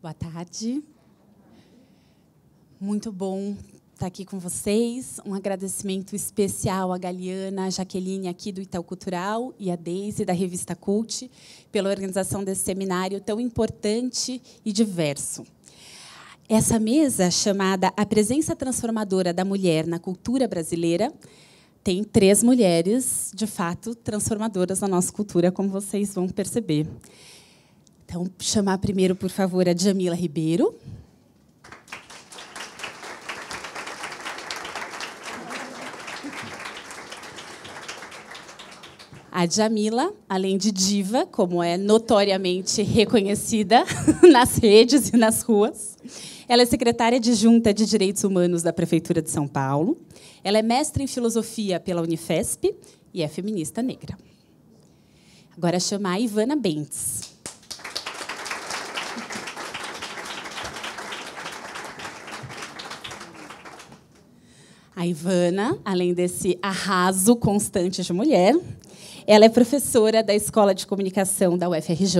Boa tarde. Muito bom estar aqui com vocês. Um agradecimento especial à Galiana, à Jaqueline, aqui do Itaú Cultural, e à Deise, da revista Cult, pela organização desse seminário tão importante e diverso. Essa mesa, chamada A Presença Transformadora da Mulher na Cultura Brasileira, tem três mulheres, de fato, transformadoras na nossa cultura, como vocês vão perceber. Então, chamar primeiro, por favor, a Jamila Ribeiro. A Jamila, além de diva, como é notoriamente reconhecida nas redes e nas ruas, ela é secretária de junta de Direitos Humanos da Prefeitura de São Paulo. Ela é mestre em filosofia pela Unifesp e é feminista negra. Agora chamar a Ivana Bentes. A Ivana, além desse arraso constante de mulher, ela é professora da Escola de Comunicação da UFRJ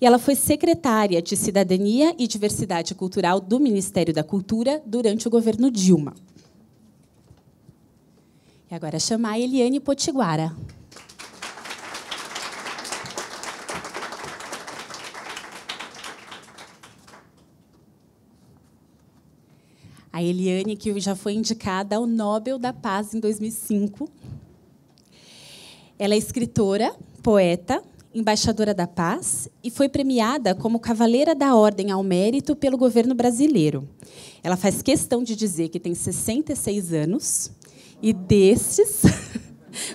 e ela foi secretária de Cidadania e Diversidade Cultural do Ministério da Cultura durante o governo Dilma. E agora chamar a Eliane Potiguara. Eliane, que já foi indicada ao Nobel da Paz em 2005. Ela é escritora, poeta, embaixadora da paz e foi premiada como Cavaleira da Ordem ao Mérito pelo governo brasileiro. Ela faz questão de dizer que tem 66 anos e destes,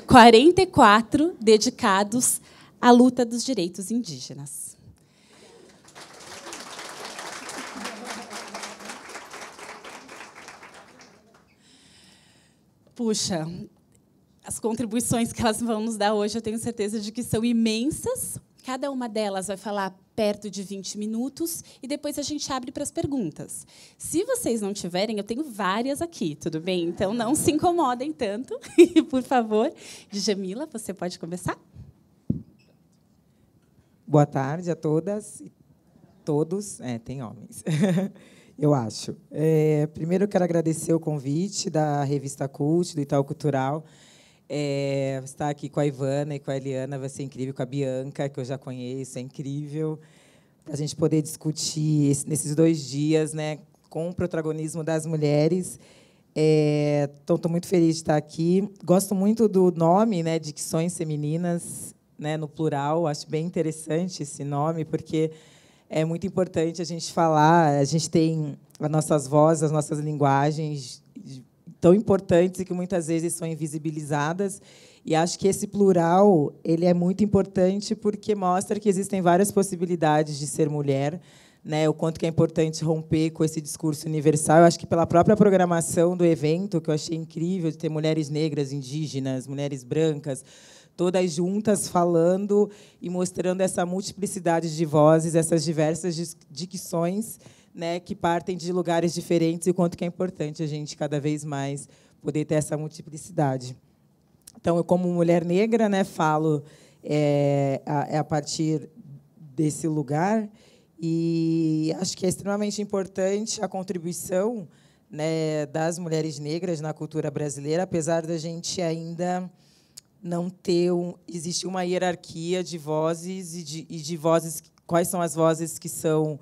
44 dedicados à luta dos direitos indígenas. puxa, as contribuições que elas vão nos dar hoje, eu tenho certeza de que são imensas. Cada uma delas vai falar perto de 20 minutos e depois a gente abre para as perguntas. Se vocês não tiverem, eu tenho várias aqui, tudo bem? Então não se incomodem tanto. E, por favor, Jamila, você pode começar? Boa tarde a todas e todos. É, tem homens. eu acho. É, primeiro, eu quero agradecer o convite da revista Cult, do Itaú Cultural. É, estar aqui com a Ivana e com a Eliana vai ser incrível, com a Bianca, que eu já conheço, é incrível. Para a gente poder discutir nesses dois dias né, com o protagonismo das mulheres. É, Estou muito feliz de estar aqui. Gosto muito do nome, né, Dicções Femininas, né, no plural. Acho bem interessante esse nome, porque é muito importante a gente falar, a gente tem as nossas vozes, as nossas linguagens tão importantes e que muitas vezes são invisibilizadas. E acho que esse plural ele é muito importante porque mostra que existem várias possibilidades de ser mulher, né? O quanto que é importante romper com esse discurso universal. Eu acho que pela própria programação do evento, que eu achei incrível de ter mulheres negras, indígenas, mulheres brancas, todas juntas falando e mostrando essa multiplicidade de vozes, essas diversas dicções, né, que partem de lugares diferentes e quanto que é importante a gente cada vez mais poder ter essa multiplicidade. Então, eu como mulher negra, né, falo é, a, é a partir desse lugar e acho que é extremamente importante a contribuição né, das mulheres negras na cultura brasileira, apesar da gente ainda não ter um, existe uma hierarquia de vozes e de, e de, vozes quais são as vozes que são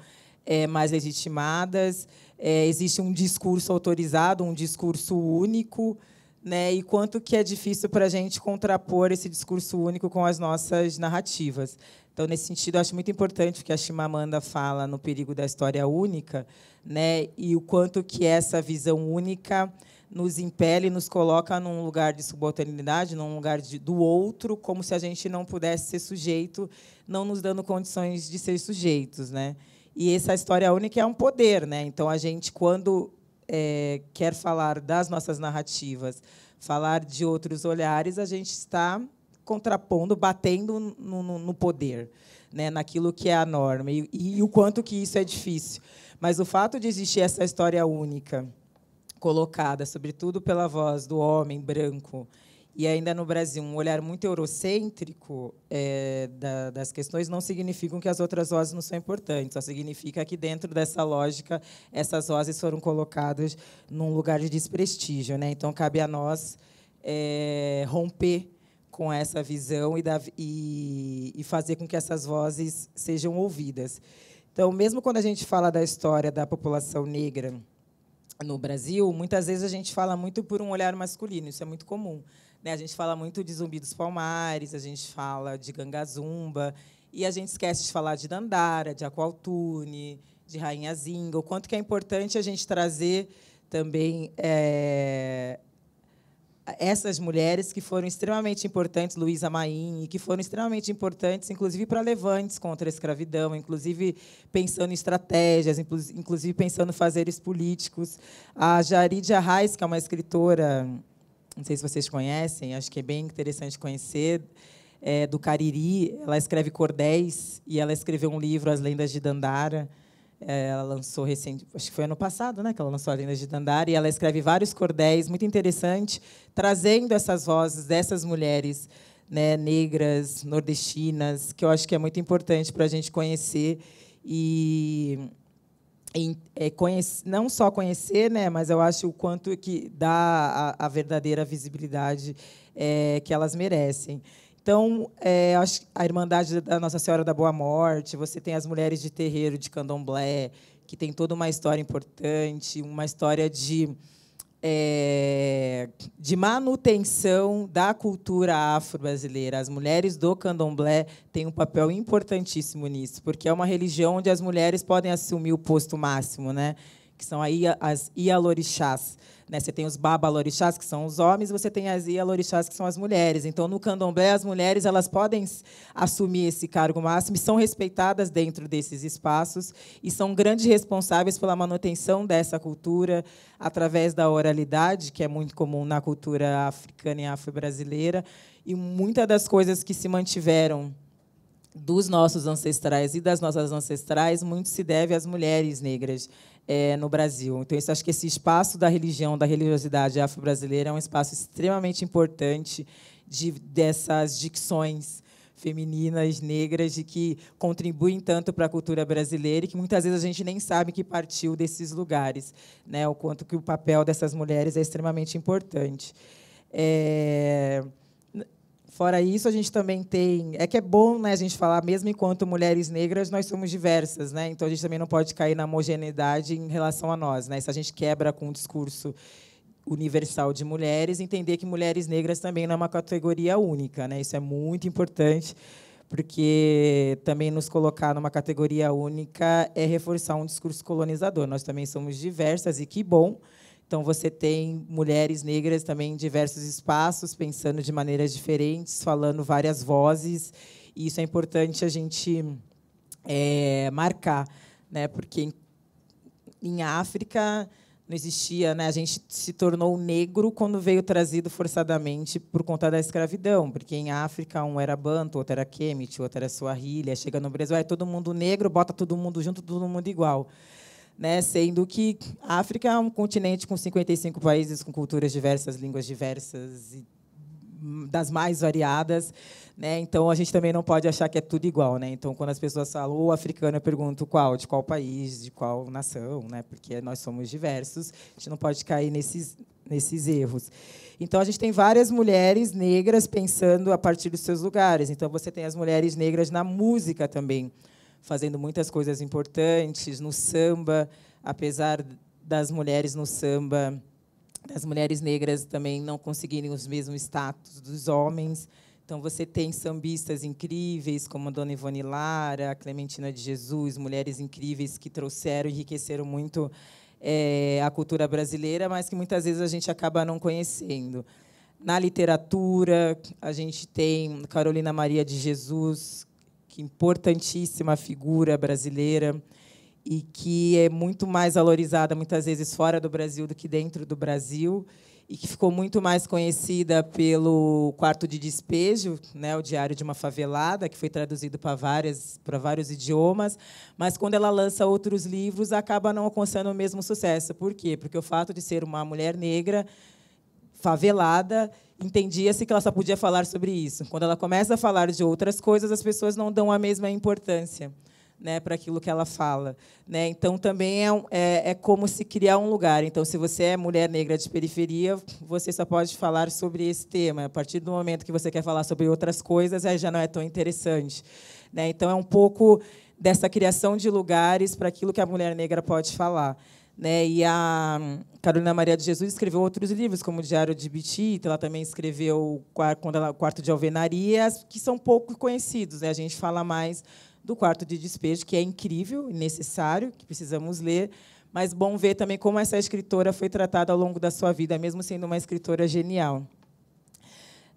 é, mais legitimadas é, existe um discurso autorizado um discurso único né e quanto que é difícil para a gente contrapor esse discurso único com as nossas narrativas então nesse sentido acho muito importante o que a Chimamanda fala no perigo da história única né e o quanto que essa visão única nos impele, nos coloca num lugar de subalternidade, num lugar de, do outro, como se a gente não pudesse ser sujeito, não nos dando condições de ser sujeitos, né? E essa história única é um poder, né? Então a gente quando é, quer falar das nossas narrativas, falar de outros olhares, a gente está contrapondo, batendo no, no, no poder, né? Naquilo que é a norma e, e o quanto que isso é difícil. Mas o fato de existir essa história única colocada, sobretudo pela voz do homem branco, e ainda no Brasil, um olhar muito eurocêntrico é, da, das questões não significam que as outras vozes não são importantes, só significa que, dentro dessa lógica, essas vozes foram colocadas num lugar de desprestígio. Né? Então, cabe a nós é, romper com essa visão e, da, e, e fazer com que essas vozes sejam ouvidas. Então, mesmo quando a gente fala da história da população negra no Brasil, muitas vezes a gente fala muito por um olhar masculino, isso é muito comum. Né? A gente fala muito de Zumbi dos Palmares, a gente fala de Gangazumba, e a gente esquece de falar de Dandara, de Aqualtune, de Rainha Zinga, o quanto que é importante a gente trazer também é, essas mulheres que foram extremamente importantes, Luísa Maim, e que foram extremamente importantes, inclusive, para levantes contra a escravidão, inclusive pensando em estratégias, inclusive pensando em fazeres políticos. A Jaridia Reis, que é uma escritora, não sei se vocês conhecem, acho que é bem interessante conhecer, é do Cariri, ela escreve cordéis, e ela escreveu um livro, As Lendas de Dandara, é, ela lançou recente, acho que foi ano passado, né, que ela lançou a lenda de Dandara, e ela escreve vários cordéis, muito interessante, trazendo essas vozes dessas mulheres né, negras, nordestinas, que eu acho que é muito importante para a gente conhecer e, e é, conhece, não só conhecer, né, mas eu acho o quanto que dá a, a verdadeira visibilidade é, que elas merecem. Então, é, a Irmandade da Nossa Senhora da Boa Morte, você tem as mulheres de terreiro de candomblé, que tem toda uma história importante, uma história de, é, de manutenção da cultura afro-brasileira. As mulheres do candomblé têm um papel importantíssimo nisso, porque é uma religião onde as mulheres podem assumir o posto máximo, né? que são aí as Ialorixás. Né? Você tem os babalorixás, que são os homens, e você tem as ialorixás, que são as mulheres. Então, no candomblé, as mulheres elas podem assumir esse cargo máximo e são respeitadas dentro desses espaços e são grandes responsáveis pela manutenção dessa cultura através da oralidade, que é muito comum na cultura africana e afro-brasileira. E muitas das coisas que se mantiveram dos nossos ancestrais e das nossas ancestrais muito se deve às mulheres negras é, no Brasil. Então, isso, acho que esse espaço da religião, da religiosidade afro-brasileira é um espaço extremamente importante de, dessas dicções femininas, negras, de que contribuem tanto para a cultura brasileira e que muitas vezes a gente nem sabe que partiu desses lugares, né? o quanto que o papel dessas mulheres é extremamente importante. É... Fora isso, a gente também tem. É que é bom né, a gente falar, mesmo enquanto mulheres negras, nós somos diversas, né? Então a gente também não pode cair na homogeneidade em relação a nós, né? Se a gente quebra com o discurso universal de mulheres, entender que mulheres negras também não é uma categoria única, né? Isso é muito importante, porque também nos colocar numa categoria única é reforçar um discurso colonizador. Nós também somos diversas e que bom então, você tem mulheres negras também em diversos espaços, pensando de maneiras diferentes, falando várias vozes. E isso é importante a gente é, marcar, né? porque em África não existia, né? A gente se tornou negro quando veio trazido forçadamente por conta da escravidão, porque em África um era banto, outro era Kemet, outro era Swahili, chega no Brasil, é todo mundo negro, bota todo mundo junto, todo mundo igual né? sendo que a África é um continente com 55 países, com culturas diversas, línguas diversas e das mais variadas, né? Então a gente também não pode achar que é tudo igual, né? Então quando as pessoas falam o africano, eu pergunto qual, de qual país, de qual nação, né? Porque nós somos diversos, a gente não pode cair nesses nesses erros. Então a gente tem várias mulheres negras pensando a partir dos seus lugares. Então você tem as mulheres negras na música também fazendo muitas coisas importantes no samba, apesar das mulheres no samba, das mulheres negras também não conseguirem os mesmos status dos homens. Então, você tem sambistas incríveis, como a Dona Ivone Lara, a Clementina de Jesus, mulheres incríveis que trouxeram, enriqueceram muito é, a cultura brasileira, mas que muitas vezes a gente acaba não conhecendo. Na literatura, a gente tem Carolina Maria de Jesus, que é importantíssima figura brasileira e que é muito mais valorizada muitas vezes fora do Brasil do que dentro do Brasil e que ficou muito mais conhecida pelo Quarto de Despejo, né, o Diário de uma Favelada, que foi traduzido para, várias, para vários idiomas, mas quando ela lança outros livros, acaba não alcançando o mesmo sucesso. Por quê? Porque o fato de ser uma mulher negra favelada entendia-se que ela só podia falar sobre isso. Quando ela começa a falar de outras coisas, as pessoas não dão a mesma importância. Né, para aquilo que ela fala. Né? Então, também é, é, é, como se criar um lugar. Então, se você é mulher negra de periferia, você só pode falar sobre esse tema. A partir do momento que você quer falar sobre outras coisas, aí já não é tão interessante. Né? Então, é um pouco dessa criação de lugares para aquilo que a mulher negra pode falar. Né? E a Carolina Maria de Jesus escreveu outros livros, como o Diário de Bitita, ela também escreveu o Quarto de Alvenaria, que são pouco conhecidos. Né? A gente fala mais do Quarto de Despejo, que é incrível e necessário, que precisamos ler, mas bom ver também como essa escritora foi tratada ao longo da sua vida, mesmo sendo uma escritora genial.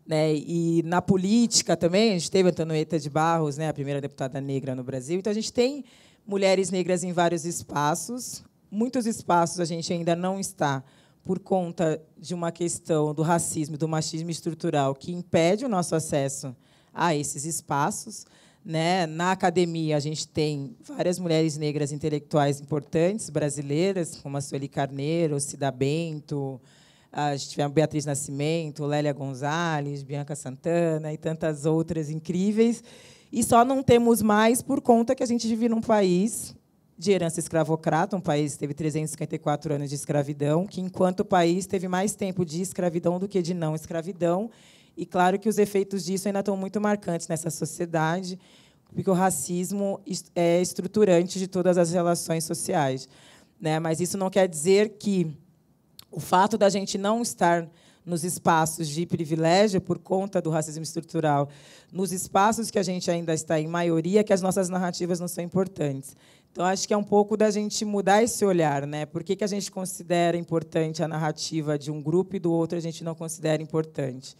Né? E na política também, a gente teve Antonieta de Barros, né? a primeira deputada negra no Brasil, então a gente tem mulheres negras em vários espaços, muitos espaços a gente ainda não está por conta de uma questão do racismo, do machismo estrutural que impede o nosso acesso a esses espaços. Né? Na academia, a gente tem várias mulheres negras intelectuais importantes brasileiras, como a Sueli Carneiro, Cida Bento, a gente a Beatriz Nascimento, Lélia Gonzalez, Bianca Santana e tantas outras incríveis. E só não temos mais por conta que a gente vive num país de herança escravocrata, um país que teve 354 anos de escravidão, que, enquanto o país, teve mais tempo de escravidão do que de não escravidão. E claro que os efeitos disso ainda estão muito marcantes nessa sociedade, porque o racismo é estruturante de todas as relações sociais. Né? Mas isso não quer dizer que o fato da gente não estar nos espaços de privilégio por conta do racismo estrutural, nos espaços que a gente ainda está em maioria, que as nossas narrativas não são importantes. Então, acho que é um pouco da gente mudar esse olhar. Né? Por que, que a gente considera importante a narrativa de um grupo e do outro a gente não considera importante?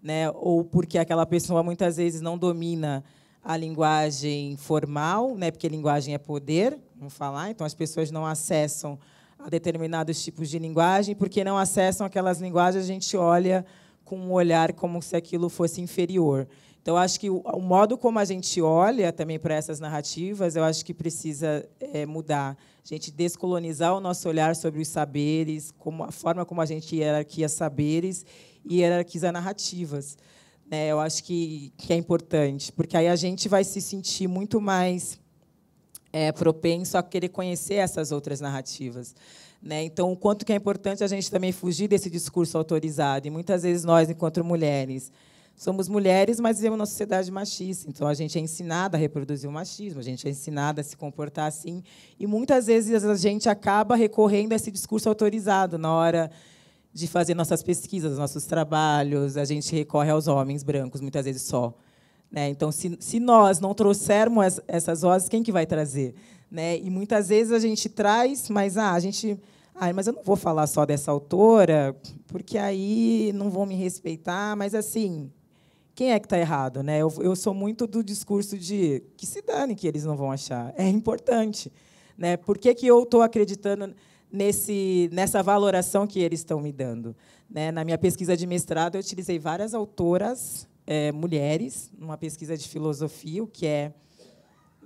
Né? Ou porque aquela pessoa muitas vezes não domina a linguagem formal, né? porque linguagem é poder, vamos falar, então as pessoas não acessam a determinados tipos de linguagem, porque não acessam aquelas linguagens, a gente olha com um olhar como se aquilo fosse inferior. Então, acho que o modo como a gente olha também para essas narrativas, eu acho que precisa eh, mudar. A gente descolonizar o nosso olhar sobre os saberes, como a forma como a gente hierarquia saberes e hierarquiza narrativas. Né? eu acho que, que é importante, porque aí a gente vai se sentir muito mais é, propenso a querer conhecer essas outras narrativas. Né? Então, o quanto que é importante a gente também fugir desse discurso autorizado. E muitas vezes nós, enquanto mulheres, somos mulheres, mas vivemos numa sociedade machista. Então, a gente é ensinada a reproduzir o machismo, a gente é ensinada a se comportar assim. E muitas vezes a gente acaba recorrendo a esse discurso autorizado na hora de fazer nossas pesquisas, nossos trabalhos. A gente recorre aos homens brancos, muitas vezes só. Né? Então, se, nós não trouxermos essas vozes, quem que vai trazer? Né? E muitas vezes a gente traz, mas ah, a gente. Ah, mas eu não vou falar só dessa autora, porque aí não vão me respeitar. Mas assim, quem é que está errado? Né? Eu, eu sou muito do discurso de que se dane que eles não vão achar. É importante. Né? Por que, que eu estou acreditando nesse, nessa valoração que eles estão me dando? Né? Na minha pesquisa de mestrado, eu utilizei várias autoras é, mulheres, numa pesquisa de filosofia, o que é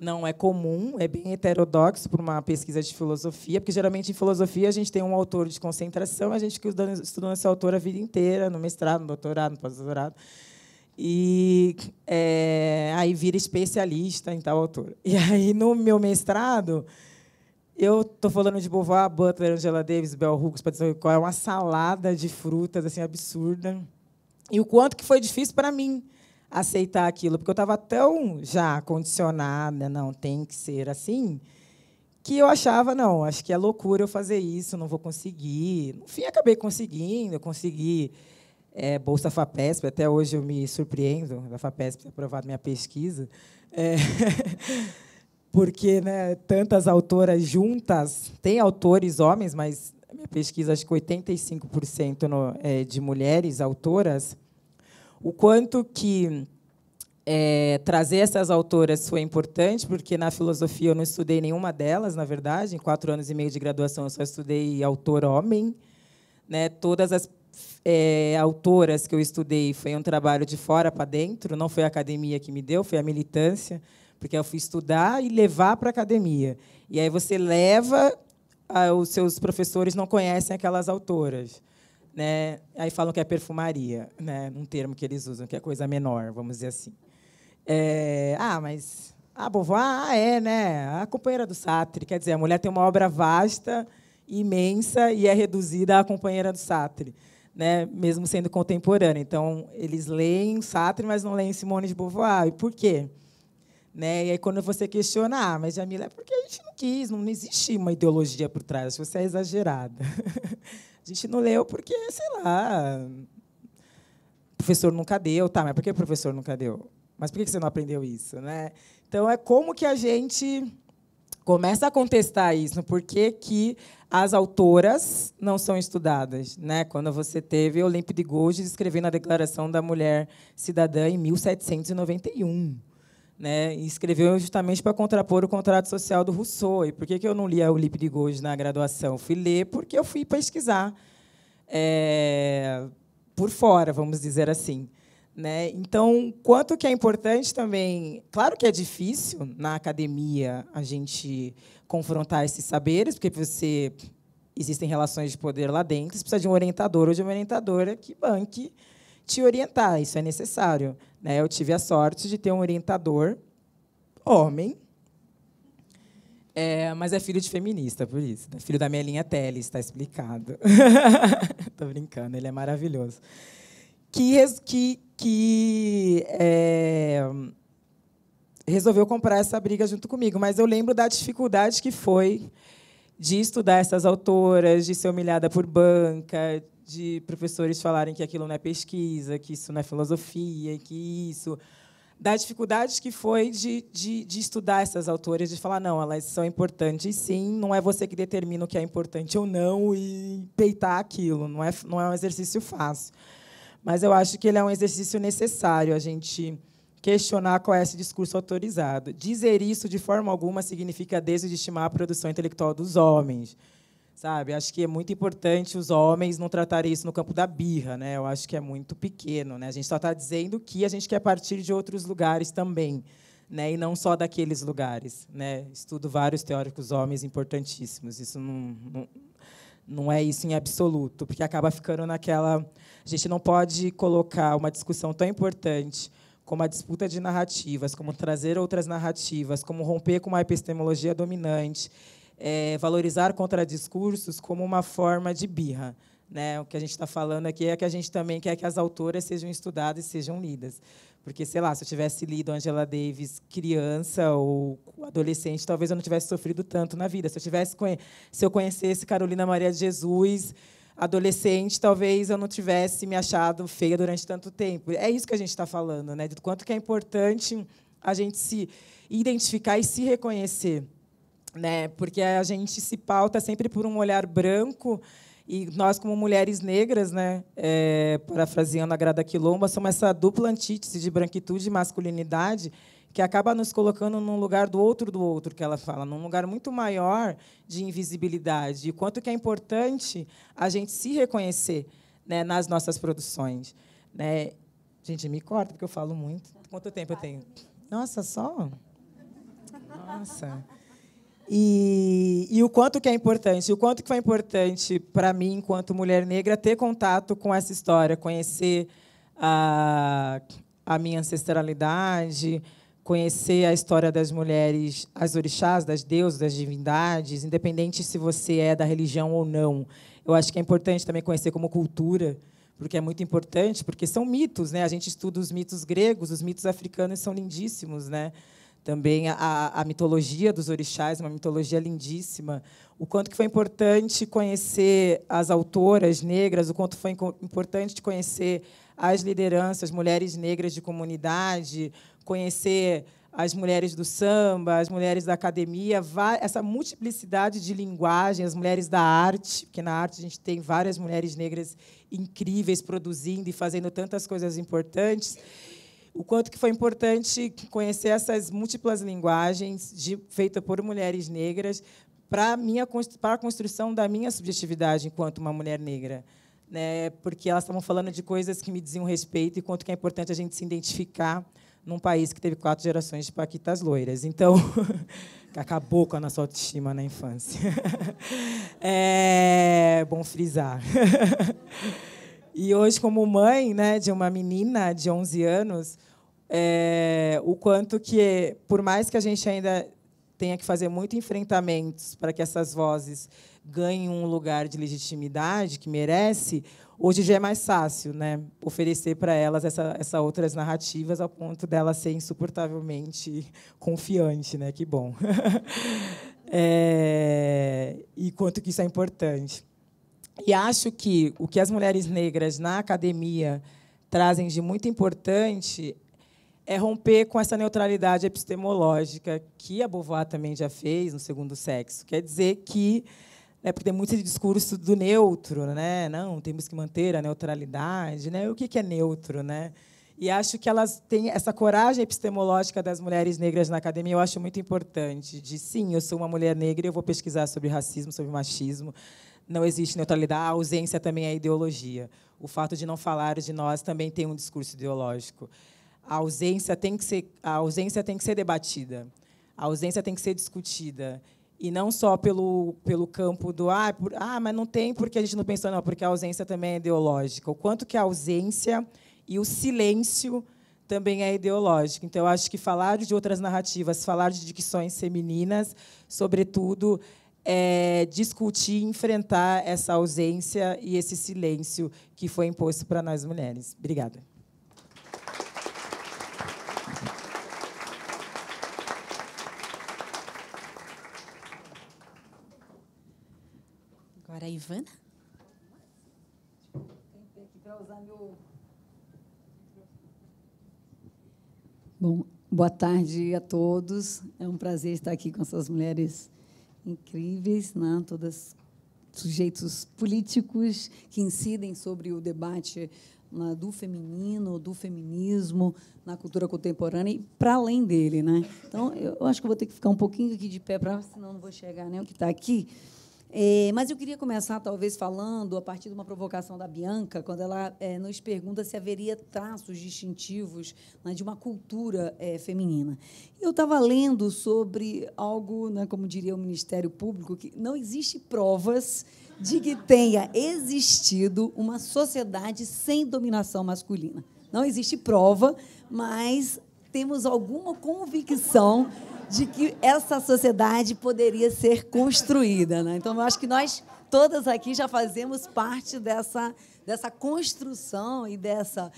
não é comum, é bem heterodoxo para uma pesquisa de filosofia, porque geralmente em filosofia a gente tem um autor de concentração, a gente que estudando esse autor a vida inteira, no mestrado, no doutorado, no pós-doutorado. E é, aí vira especialista em tal autora. E aí, no meu mestrado, eu estou falando de Beauvoir, Butler, Angela Davis, Bell Hooks, dizer qual é uma salada de frutas assim absurda. E o quanto que foi difícil para mim aceitar aquilo, porque eu estava tão já condicionada, não tem que ser assim, que eu achava, não, acho que é loucura eu fazer isso, não vou conseguir. No fim, acabei conseguindo, eu consegui é, Bolsa FAPESP, até hoje eu me surpreendo da FAPESP ter aprovado minha pesquisa, é, porque né, tantas autoras juntas, tem autores homens, mas minha pesquisa acho que 85% no, é, de mulheres autoras, o quanto que é, trazer essas autoras foi importante, porque na filosofia eu não estudei nenhuma delas, na verdade. Em quatro anos e meio de graduação eu só estudei autor homem. Né? Todas as é, autoras que eu estudei foi um trabalho de fora para dentro, não foi a academia que me deu, foi a militância, porque eu fui estudar e levar para a academia. E aí você leva, os seus professores não conhecem aquelas autoras. Né? Aí falam que é perfumaria, né? um termo que eles usam, que é coisa menor, vamos dizer assim. É, ah, mas a ah, vovó, ah, é, né? A companheira do Sartre, quer dizer, a mulher tem uma obra vasta, imensa e é reduzida à companheira do Sartre né, mesmo sendo contemporâneo. Então, eles leem Sartre, mas não leem Simone de Beauvoir. E por quê? Né? E aí, quando você questiona, ah, mas Jamila, é porque a gente não quis, não existe uma ideologia por trás, você é exagerada. a gente não leu porque, sei lá, o professor nunca deu. Tá, mas por que o professor nunca deu? Mas por que você não aprendeu isso? Né? Então, é como que a gente começa a contestar isso, por que, que as autoras não são estudadas. Né? Quando você teve Olympe de Gouges escrevendo a Declaração da Mulher Cidadã em 1791. Né, e escreveu justamente para contrapor o contrato social do Rousseau. E por que, que eu não li a Olympe de Gouges na graduação? Fui ler porque eu fui pesquisar é, por fora, vamos dizer assim. Né? Então, quanto que é importante também... Claro que é difícil, na academia, a gente confrontar esses saberes, porque você existem relações de poder lá dentro, você precisa de um orientador ou de uma orientadora que banque te orientar, isso é necessário. Né? Eu tive a sorte de ter um orientador homem, é, mas é filho de feminista, por isso. Né? filho da minha linha Teles, está explicado. Estou brincando, ele é maravilhoso que, que, que é, resolveu comprar essa briga junto comigo. Mas eu lembro da dificuldade que foi de estudar essas autoras, de ser humilhada por banca, de professores falarem que aquilo não é pesquisa, que isso não é filosofia, que isso. Da dificuldade que foi de, de, de estudar essas autoras, de falar, não, elas são importantes, sim, não é você que determina o que é importante ou não e peitar aquilo, não é, não é um exercício fácil. Mas eu acho que ele é um exercício necessário a gente questionar qual é esse discurso autorizado. Dizer isso de forma alguma significa desestimar a produção intelectual dos homens. Sabe? Acho que é muito importante os homens não tratarem isso no campo da birra, né? Eu acho que é muito pequeno, né? A gente só está dizendo que a gente quer partir de outros lugares também, né? E não só daqueles lugares, né? Estudo vários teóricos homens importantíssimos. Isso não, não é isso em absoluto, porque acaba ficando naquela. A gente não pode colocar uma discussão tão importante como a disputa de narrativas, como trazer outras narrativas, como romper com uma epistemologia dominante, é, valorizar contradiscursos como uma forma de birra. Né? O que a gente está falando aqui é que a gente também quer que as autoras sejam estudadas e sejam lidas. Porque, sei lá, se eu tivesse lido Angela Davis criança ou adolescente, talvez eu não tivesse sofrido tanto na vida. Se eu, tivesse, se eu conhecesse Carolina Maria de Jesus adolescente, talvez eu não tivesse me achado feia durante tanto tempo. É isso que a gente está falando, né? Do quanto que é importante a gente se identificar e se reconhecer, né? Porque a gente se pauta sempre por um olhar branco e nós, como mulheres negras, né, é, parafraseando a Grada Quilomba, somos essa dupla antítese de branquitude e masculinidade que acaba nos colocando num lugar do outro do outro, que ela fala, num lugar muito maior de invisibilidade. E quanto que é importante a gente se reconhecer né, nas nossas produções. Né? Gente, me corta, porque eu falo muito. Quanto tempo eu tenho? Nossa, só? Nossa. E, e, o quanto que é importante, o quanto que foi importante para mim, enquanto mulher negra, ter contato com essa história, conhecer a, a minha ancestralidade, conhecer a história das mulheres, as orixás, das deusas, das divindades, independente se você é da religião ou não. Eu acho que é importante também conhecer como cultura, porque é muito importante, porque são mitos, né? A gente estuda os mitos gregos, os mitos africanos são lindíssimos, né? também a, a mitologia dos orixás, uma mitologia lindíssima, o quanto que foi importante conhecer as autoras negras, o quanto foi importante conhecer as lideranças, mulheres negras de comunidade, conhecer as mulheres do samba, as mulheres da academia, essa multiplicidade de linguagem, as mulheres da arte, porque na arte a gente tem várias mulheres negras incríveis produzindo e fazendo tantas coisas importantes o quanto que foi importante conhecer essas múltiplas linguagens de, feita por mulheres negras para minha para a construção da minha subjetividade enquanto uma mulher negra, né? Porque elas estavam falando de coisas que me diziam respeito e quanto que é importante a gente se identificar num país que teve quatro gerações de paquitas loiras. Então, acabou com a nossa autoestima na infância. é bom frisar. E hoje, como mãe né, de uma menina de 11 anos, é, o quanto que, por mais que a gente ainda tenha que fazer muito enfrentamentos para que essas vozes ganhem um lugar de legitimidade que merece, hoje já é mais fácil né, oferecer para elas essas essa outras narrativas ao ponto dela ser insuportavelmente confiante. Né? Que bom. é, e quanto que isso é importante. E acho que o que as mulheres negras na academia trazem de muito importante é romper com essa neutralidade epistemológica que a Beauvoir também já fez no segundo sexo. Quer dizer que, é porque tem muito esse discurso do neutro, né? Não, temos que manter a neutralidade, né? O que é neutro, né? E acho que elas têm essa coragem epistemológica das mulheres negras na academia, eu acho muito importante. De sim, eu sou uma mulher negra, eu vou pesquisar sobre racismo, sobre machismo, não existe neutralidade, a ausência também é ideologia. O fato de não falar de nós também tem um discurso ideológico. A ausência tem que ser, a ausência tem que ser debatida, a ausência tem que ser discutida e não só pelo, pelo campo do ah, por, ah, mas não tem porque a gente não pensou, não, porque a ausência também é ideológica. O quanto que a ausência e o silêncio também é ideológico. Então, eu acho que falar de outras narrativas, falar de dicções femininas, sobretudo, é, discutir, enfrentar essa ausência e esse silêncio que foi imposto para nós mulheres. Obrigada. Agora a Ivana. Bom, boa tarde a todos. É um prazer estar aqui com essas mulheres incríveis, né? todas sujeitos políticos que incidem sobre o debate né, do feminino, do feminismo na cultura contemporânea e para além dele, né? Então eu acho que vou ter que ficar um pouquinho aqui de pé para, senão não vou chegar nem né, o que está aqui. É, mas eu queria começar, talvez, falando a partir de uma provocação da Bianca, quando ela é, nos pergunta se haveria traços distintivos né, de uma cultura é, feminina. Eu estava lendo sobre algo, né, como diria o Ministério Público, que não existe provas de que tenha existido uma sociedade sem dominação masculina. Não existe prova, mas temos alguma convicção de que essa sociedade poderia ser construída. Né? Então, eu acho que nós todas aqui já fazemos parte dessa dessa construção e dessa,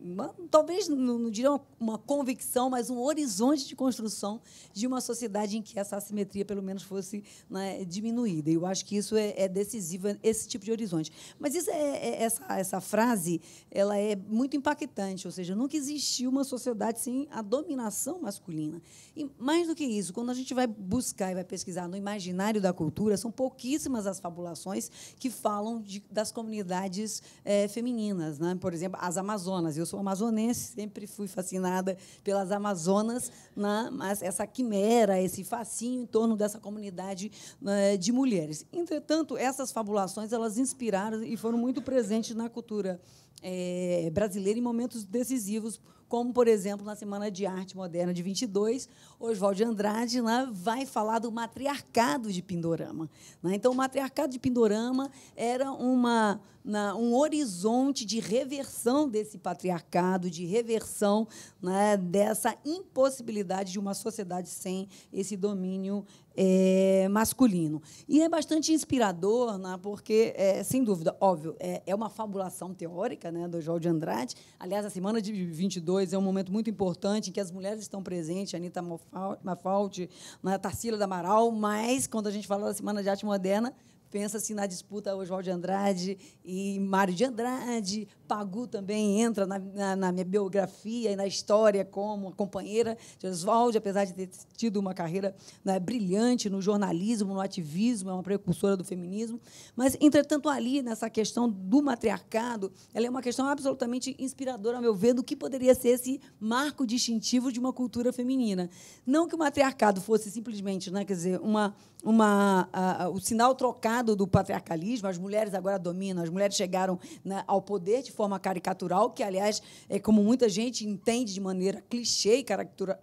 uma, talvez não, não diria uma, uma, convicção, mas um horizonte de construção de uma sociedade em que essa assimetria, pelo menos, fosse né, diminuída. Eu acho que isso é, é, decisivo, é esse tipo de horizonte. Mas isso é, é, essa, essa frase ela é muito impactante, ou seja, nunca existiu uma sociedade sem a dominação masculina. E, mais do que isso, quando a gente vai buscar e vai pesquisar no imaginário da cultura, são pouquíssimas as fabulações que falam de, das comunidades é, femininas, né? por exemplo, as Amazonas. Eu sou amazonense, sempre fui fascinada pelas Amazonas, né? mas essa quimera, esse facinho em torno dessa comunidade né, de mulheres. Entretanto, essas fabulações elas inspiraram e foram muito presentes na cultura é, brasileira em momentos decisivos como, por exemplo, na Semana de Arte Moderna de 22, Oswald Andrade lá vai falar do matriarcado de Pindorama. Né? Então, o matriarcado de Pindorama era uma, um horizonte de reversão desse patriarcado, de reversão né, dessa impossibilidade de uma sociedade sem esse domínio é, masculino. E é bastante inspirador, né, porque, é, sem dúvida, óbvio, é, é uma fabulação teórica né, do Oswald Andrade. Aliás, a Semana de 22 é um momento muito importante em que as mulheres estão presentes, Anitta Mafalte, a né, Tarsila da Amaral, mas quando a gente fala da Semana de Arte Moderna, pensa-se na disputa hoje de Andrade e Mário de Andrade, Pagu também entra na, na, na minha biografia e na história como companheira de Oswald, apesar de ter tido uma carreira né, brilhante no jornalismo, no ativismo, é uma precursora do feminismo. Mas, entretanto, ali, nessa questão do matriarcado, ela é uma questão absolutamente inspiradora, ao meu ver, do que poderia ser esse marco distintivo de uma cultura feminina. Não que o matriarcado fosse simplesmente, né, quer dizer, uma, uma, o sinal trocado do patriarcalismo, as mulheres agora dominam, as mulheres chegaram né, ao poder de forma caricatural, que, aliás, é como muita gente entende de maneira clichê e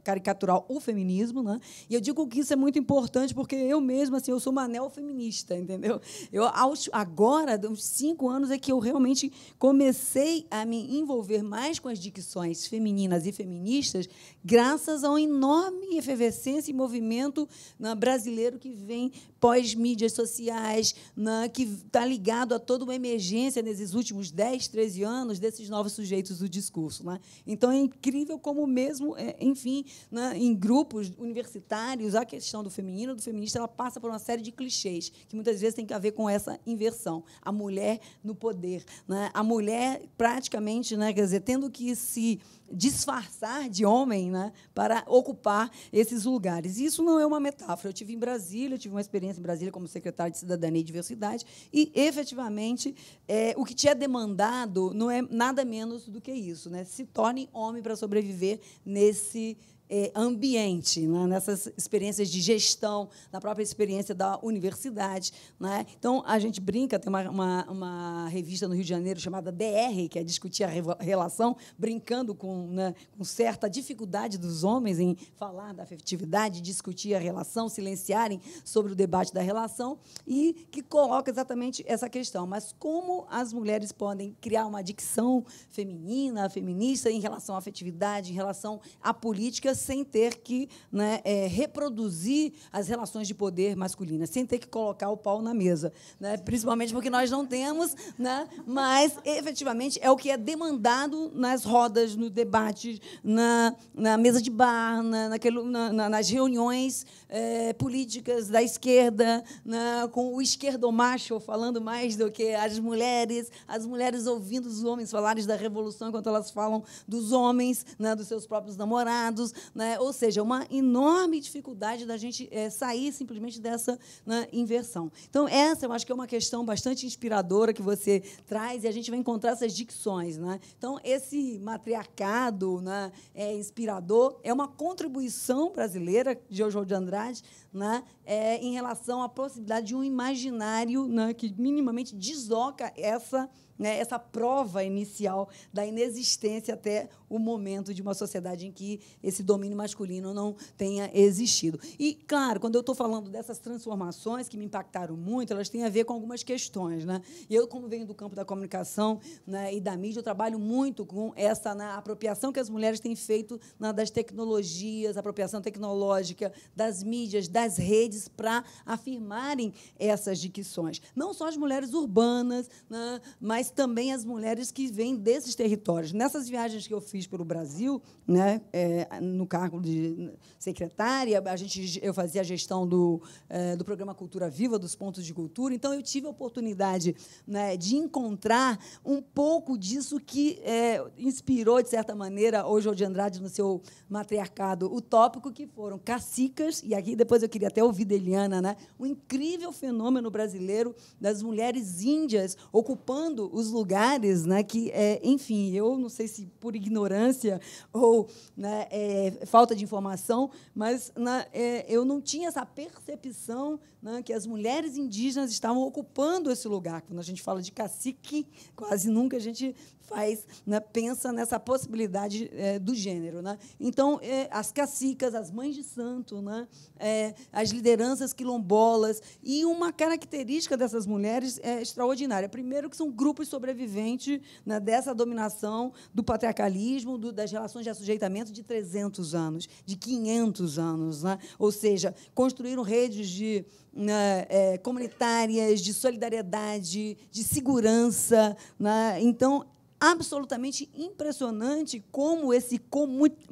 caricatural o feminismo. Né? E eu digo que isso é muito importante porque eu mesma assim, eu sou uma neofeminista, entendeu? Eu, agora, uns cinco anos, é que eu realmente comecei a me envolver mais com as dicções femininas e feministas, graças a uma enorme efervescência e movimento né, brasileiro que vem pós-mídias sociais, né, que está ligado a toda uma emergência nesses últimos 10, 13 anos anos desses novos sujeitos do discurso. Né? Então, é incrível como mesmo, é, enfim, né, em grupos universitários, a questão do feminino, do feminista, ela passa por uma série de clichês, que muitas vezes tem a ver com essa inversão. A mulher no poder. Né? A mulher, praticamente, né, quer dizer, tendo que se disfarçar de homem né, para ocupar esses lugares. Isso não é uma metáfora. Eu tive em Brasília, eu tive uma experiência em Brasília como secretária de Cidadania e Diversidade, e efetivamente é, o que te é demandado não é nada menos do que isso, né? Se torne homem para sobreviver nesse é, ambiente, né? nessas experiências de gestão, na própria experiência da universidade. Né? Então, a gente brinca, tem uma, uma, uma, revista no Rio de Janeiro chamada DR, que é discutir a relação, brincando com, né, com certa dificuldade dos homens em falar da afetividade, discutir a relação, silenciarem sobre o debate da relação, e que coloca exatamente essa questão. Mas como as mulheres podem criar uma dicção feminina, feminista, em relação à afetividade, em relação à política, sem ter que né, é, reproduzir as relações de poder masculinas, sem ter que colocar o pau na mesa. Né? Principalmente porque nós não temos, né? mas efetivamente é o que é demandado nas rodas, no debate, na, na mesa de bar, na, naquele, na, nas reuniões é, políticas da esquerda, né, com o esquerdo macho falando mais do que as mulheres, as mulheres ouvindo os homens falarem da revolução enquanto elas falam dos homens, né, dos seus próprios namorados, né? Ou seja, uma enorme dificuldade da gente é, sair simplesmente dessa né, inversão. Então, essa eu acho que é uma questão bastante inspiradora que você traz e a gente vai encontrar essas dicções. Né? Então, esse matriarcado né, é inspirador é uma contribuição brasileira de João de Andrade né, é, em relação à possibilidade de um imaginário né, que minimamente desloca essa né, essa prova inicial da inexistência até o momento de uma sociedade em que esse domínio masculino não tenha existido. E, claro, quando eu estou falando dessas transformações que me impactaram muito, elas têm a ver com algumas questões. Né? Eu, como venho do campo da comunicação né, e da mídia, eu trabalho muito com essa né, apropriação que as mulheres têm feito né, das tecnologias, apropriação tecnológica, das mídias, das redes, para afirmarem essas dicções. Não só as mulheres urbanas, né, mas mas também as mulheres que vêm desses territórios. Nessas viagens que eu fiz pelo Brasil, né, é, no cargo de secretária, a gente, eu fazia a gestão do, é, do programa Cultura Viva, dos pontos de cultura, então eu tive a oportunidade né, de encontrar um pouco disso que é, inspirou, de certa maneira, hoje de Andrade no seu matriarcado utópico, que foram cacicas, e aqui depois eu queria até ouvir da Eliana, né, o incrível fenômeno brasileiro das mulheres índias ocupando os lugares, né, que, é, enfim, eu não sei se por ignorância ou né, é, falta de informação, mas na, é, eu não tinha essa percepção né, que as mulheres indígenas estavam ocupando esse lugar. Quando a gente fala de cacique, quase nunca a gente faz, né, pensa nessa possibilidade é, do gênero. Né? Então, é, as cacicas, as mães de santo, né, é, as lideranças quilombolas, e uma característica dessas mulheres é extraordinária. Primeiro, que são grupos sobreviventes né, dessa dominação do patriarcalismo, do, das relações de assujeitamento de 300 anos, de 500 anos. Né? Ou seja, construíram redes de né, é, comunitárias, de solidariedade, de segurança. Né? Então, absolutamente impressionante como esse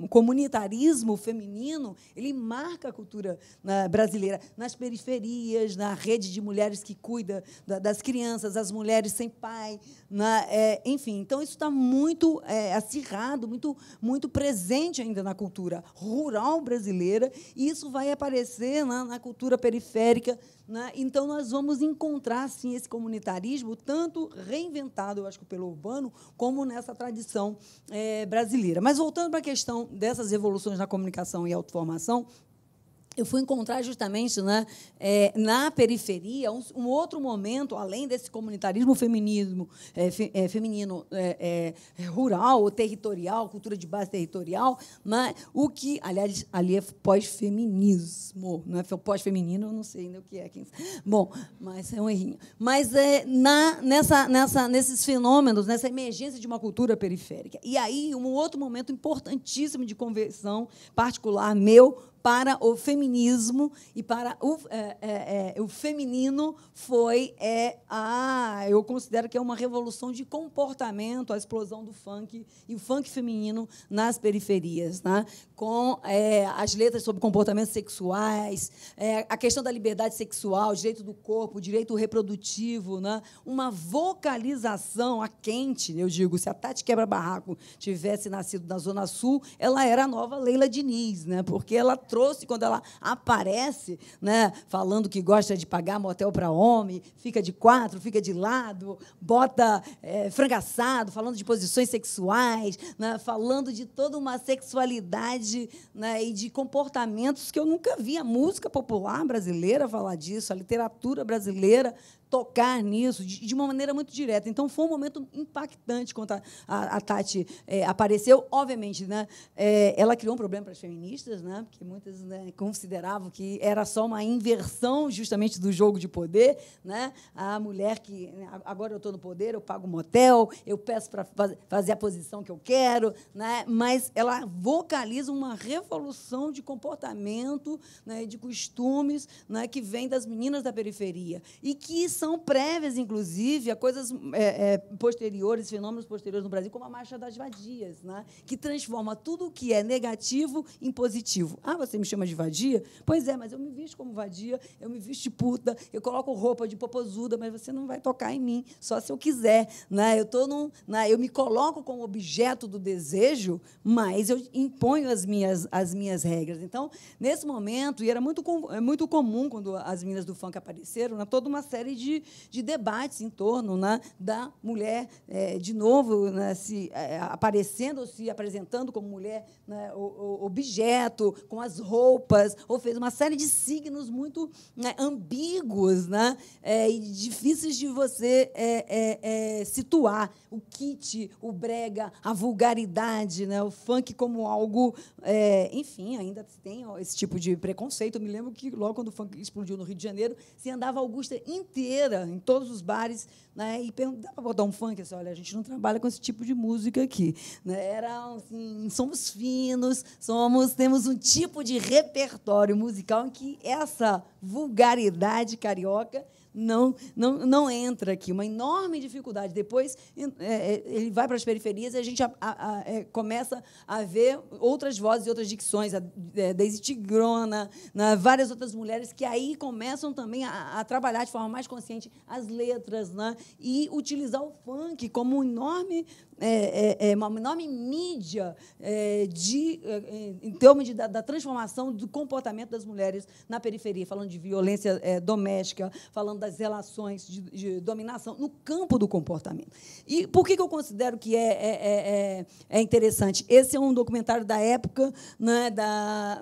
comunitarismo feminino ele marca a cultura né, brasileira nas periferias, na rede de mulheres que cuida das crianças, as mulheres sem pai, na, né, é, enfim. Então isso está muito é, acirrado, muito muito presente ainda na cultura rural brasileira e isso vai aparecer na, né, na cultura periférica né? Então, nós vamos encontrar, sim, esse comunitarismo, tanto reinventado, eu acho que pelo urbano, como nessa tradição é, brasileira. Mas, voltando para a questão dessas evoluções na comunicação e autoformação, eu fui encontrar justamente né, é, na periferia um, um, outro momento, além desse comunitarismo feminismo, é, fe, é, feminino é, é, é, rural, territorial, cultura de base territorial, né, o que, aliás, ali é pós-feminismo, não é pós-feminino, eu não sei ainda o que é. Quem... Bom, mas é um errinho. Mas é, na, nessa, nessa, nesses fenômenos, nessa emergência de uma cultura periférica. E aí, um outro momento importantíssimo de conversão particular meu para o feminismo e para o, é, é, é, o feminino foi é, a, eu considero que é uma revolução de comportamento, a explosão do funk e o funk feminino nas periferias, né? com é, as letras sobre comportamentos sexuais, é, a questão da liberdade sexual, direito do corpo, direito reprodutivo, né? uma vocalização a quente, eu digo, se a Tati Quebra Barraco tivesse nascido na Zona Sul, ela era a nova Leila Diniz, né? porque ela trouxe, quando ela aparece, né, falando que gosta de pagar motel para homem, fica de quatro, fica de lado, bota é, frangaçado, falando de posições sexuais, né, falando de toda uma sexualidade né, e de comportamentos que eu nunca vi. A música popular brasileira falar disso, a literatura brasileira tocar nisso de, de uma maneira muito direta. Então, foi um momento impactante quando a, a, a Tati é, apareceu. Obviamente, né, é, ela criou um problema para as feministas, né, porque muitas né, consideravam que era só uma inversão justamente do jogo de poder. Né? A mulher que né, agora eu estou no poder, eu pago motel, eu peço para fazer a posição que eu quero, né? mas ela vocaliza uma revolução de comportamento, né, de costumes né, que vem das meninas da periferia e que são são prévias, inclusive, a coisas é, é, posteriores, fenômenos posteriores no Brasil, como a Marcha das Vadias, né? que transforma tudo o que é negativo em positivo. Ah, você me chama de vadia? Pois é, mas eu me visto como vadia, eu me visto de puta, eu coloco roupa de popozuda, mas você não vai tocar em mim, só se eu quiser. Né? Eu, tô num, né? eu me coloco como objeto do desejo, mas eu imponho as minhas, as minhas regras. Então, nesse momento, e era muito, é muito comum quando as meninas do funk apareceram, né? toda uma série de de, debates em torno né, da mulher, é, de novo, né, se é, aparecendo ou se apresentando como mulher né, o, o objeto, com as roupas, ou fez uma série de signos muito né, ambíguos né, é, e difíceis de você é, é, é, situar. O kit, o brega, a vulgaridade, né, o funk como algo. enfim, ainda tem esse tipo de preconceito. Eu me lembro que logo quando o funk explodiu no Rio de Janeiro, se andava Augusta inteira inteira, em todos os bares, né? e perguntava para botar um funk, assim, olha, a gente não trabalha com esse tipo de música aqui. Né? Era, assim, somos finos, somos temos um tipo de repertório musical em que essa vulgaridade carioca não, não, não entra aqui. Uma enorme dificuldade. Depois é, é, ele vai para as periferias e a gente a, a, a, é, começa a ver outras vozes e outras dicções. A é, Daisy Tigrona, na, várias outras mulheres que aí começam também a, trabalhar de forma mais consciente as letras né? e utilizar o funk como um enorme é, é, uma é, enorme mídia é, de, é, em termos de, da, da, transformação do comportamento das mulheres na periferia, falando de violência doméstica, falando das relações de, de, dominação no campo do comportamento. E por que, que eu considero que é, é, interessante? Esse é um documentário da época né, da,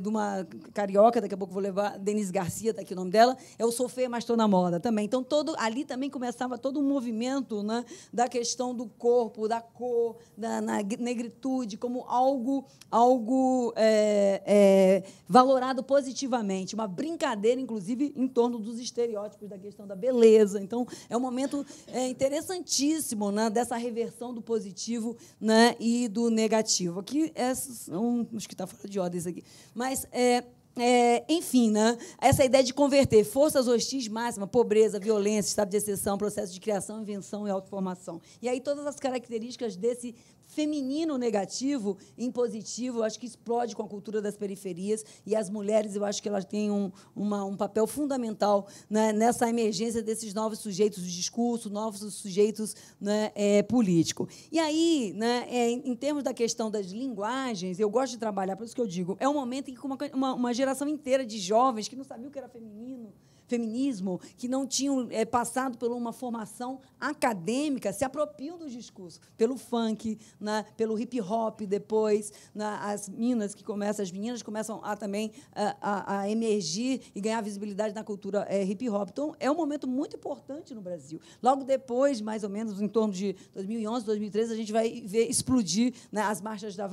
de uma carioca, daqui a pouco vou levar, Denise Garcia, está aqui o nome dela, é o Sofê, mas estou na moda também. Então, todo, ali também começava todo o um movimento né, da questão do corpo, corpo, da cor, da negritude, como algo, algo é, é, valorado positivamente. Uma brincadeira, inclusive, em torno dos estereótipos da questão da beleza. Então, é um momento é, interessantíssimo né, dessa reversão do positivo né, e do negativo. Aqui, é, são, acho que está fora de ordem isso aqui. Mas é, é, enfim, né? essa ideia de converter forças hostis máxima, pobreza, violência, estado de exceção, processo de criação, invenção e autoformação. E aí todas as características desse feminino negativo em positivo, eu acho que explode com a cultura das periferias e as mulheres, eu acho que elas têm um, uma, um papel fundamental né, nessa emergência desses novos sujeitos de discurso, novos sujeitos né, é, político. E aí, né, é, em termos da questão das linguagens, eu gosto de trabalhar, por isso que eu digo, é um momento em que uma, uma, uma geração inteira de jovens que não sabiam o que era feminino, feminismo, que não tinham é, passado por uma formação acadêmica, se apropriam dos discursos, pelo funk, né, pelo hip hop depois, né, as minas que começam, as meninas começam a também eh, a, a emergir e ganhar visibilidade na cultura é, hip hop. Então, é um momento muito importante no Brasil. Logo depois, mais ou menos em torno de 2011, 2013, a gente vai ver explodir né, as marchas da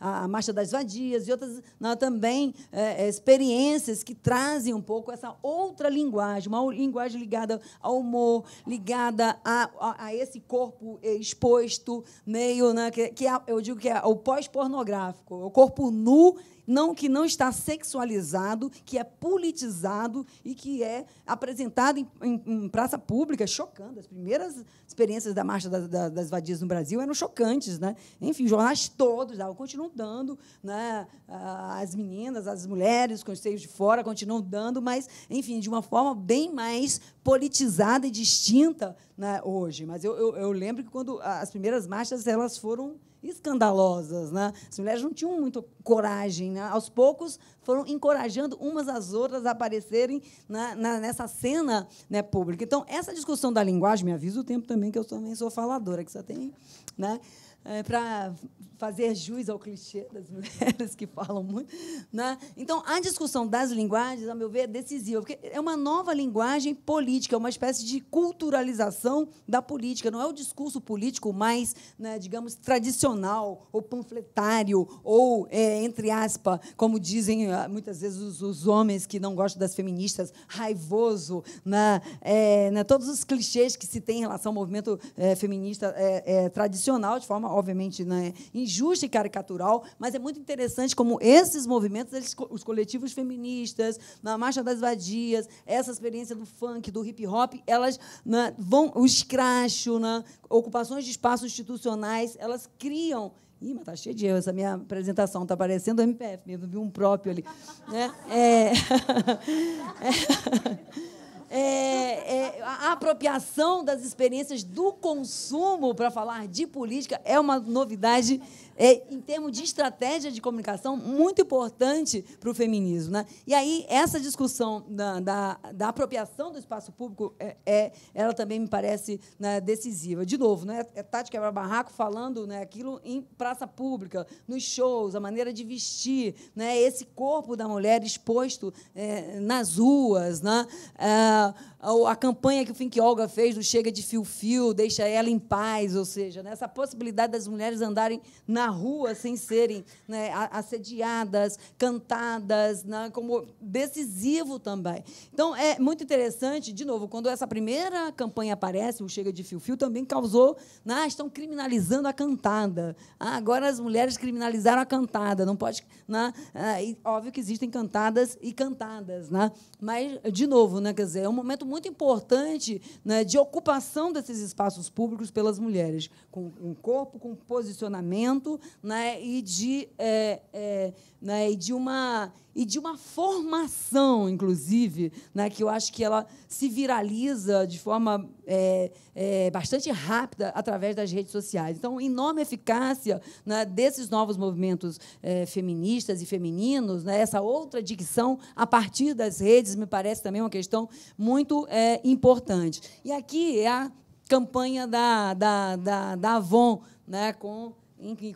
a, a marcha das vadias e outras né, também é, experiências que trazem um pouco essa outra outra linguagem, uma linguagem ligada ao humor, ligada a, a, a esse corpo exposto, meio, né, que, que é, eu digo que é o pós-pornográfico, é o corpo nu não que não está sexualizado, que é politizado e que é apresentado em, em, em praça pública, chocando. As primeiras experiências da marcha da, da, das vadias no Brasil eram chocantes, né? Enfim, jornais todos davam, continuam dando, né? Ah, as meninas, as mulheres com os seios de fora continuam dando, mas enfim, de uma forma bem mais politizada e distinta né, hoje. Mas eu, eu, eu lembro que quando as primeiras marchas elas foram escandalosas. Né? As mulheres não tinham muita coragem. Né? Aos poucos, foram encorajando umas às outras a aparecerem na, né? na, nessa cena né, pública. Então, essa discussão da linguagem, me avisa o tempo também, que eu também sou faladora, que só tem. Né, é, para fazer jus ao clichê das mulheres que falam muito. Né? Então, a discussão das linguagens, a meu ver, é decisiva, porque é uma nova linguagem política, é uma espécie de culturalização da política. Não é o discurso político mais, né, digamos, tradicional, ou panfletário, ou, é, entre aspas, como dizem ah, muitas vezes os, os, homens que não gostam das feministas, raivoso, né, é, né, todos os clichês que se tem em relação ao movimento é, feminista é, é, tradicional, de forma, obviamente, né, injusta injusta e caricatural, mas é muito interessante como esses movimentos, eles, os coletivos feministas, na Marcha das Vadias, essa experiência do funk, do hip hop, elas né, vão, o escracho, né, ocupações de espaços institucionais, elas criam Ih, mas tá cheio de erro essa minha apresentação, tá parecendo MPF mesmo, vi um próprio ali. né? é... é... É, é, a apropriação das experiências do consumo para falar de política é uma novidade é, em termos de estratégia de comunicação, muito importante para o feminismo. Né? E aí, essa discussão da, da, da apropriação do espaço público, é, é ela também me parece né, decisiva. De novo, né, é Tati Quebra-Barraco falando né, aquilo em praça pública, nos shows, a maneira de vestir, né, esse corpo da mulher exposto é, nas ruas, né, a, é, a campanha que o Fink Olga fez do Chega de Fio-Fio, deixa ela em paz, ou seja, né, essa possibilidade das mulheres andarem na na rua sem serem né, assediadas, cantadas, né, como decisivo também. Então, é muito interessante, de novo, quando essa primeira campanha aparece, o Chega de Fio Fio também causou, né, ah, estão criminalizando a cantada. Ah, agora as mulheres criminalizaram a cantada, não pode... Né? é óbvio que existem cantadas e cantadas, né? mas, de novo, né, quer dizer, é um momento muito importante né, de ocupação desses espaços públicos pelas mulheres, com um corpo, com posicionamento, conhecimento né, e, de, é, é, né, e, de uma, e de uma formação, inclusive, né, que eu acho que ela se viraliza de forma é, é bastante rápida através das redes sociais. Então, enorme eficácia né, desses novos movimentos é, feministas e femininos, né, essa outra dicção a partir das redes, me parece também uma questão muito é, importante. E aqui é a campanha da, da, da, da Avon, né, com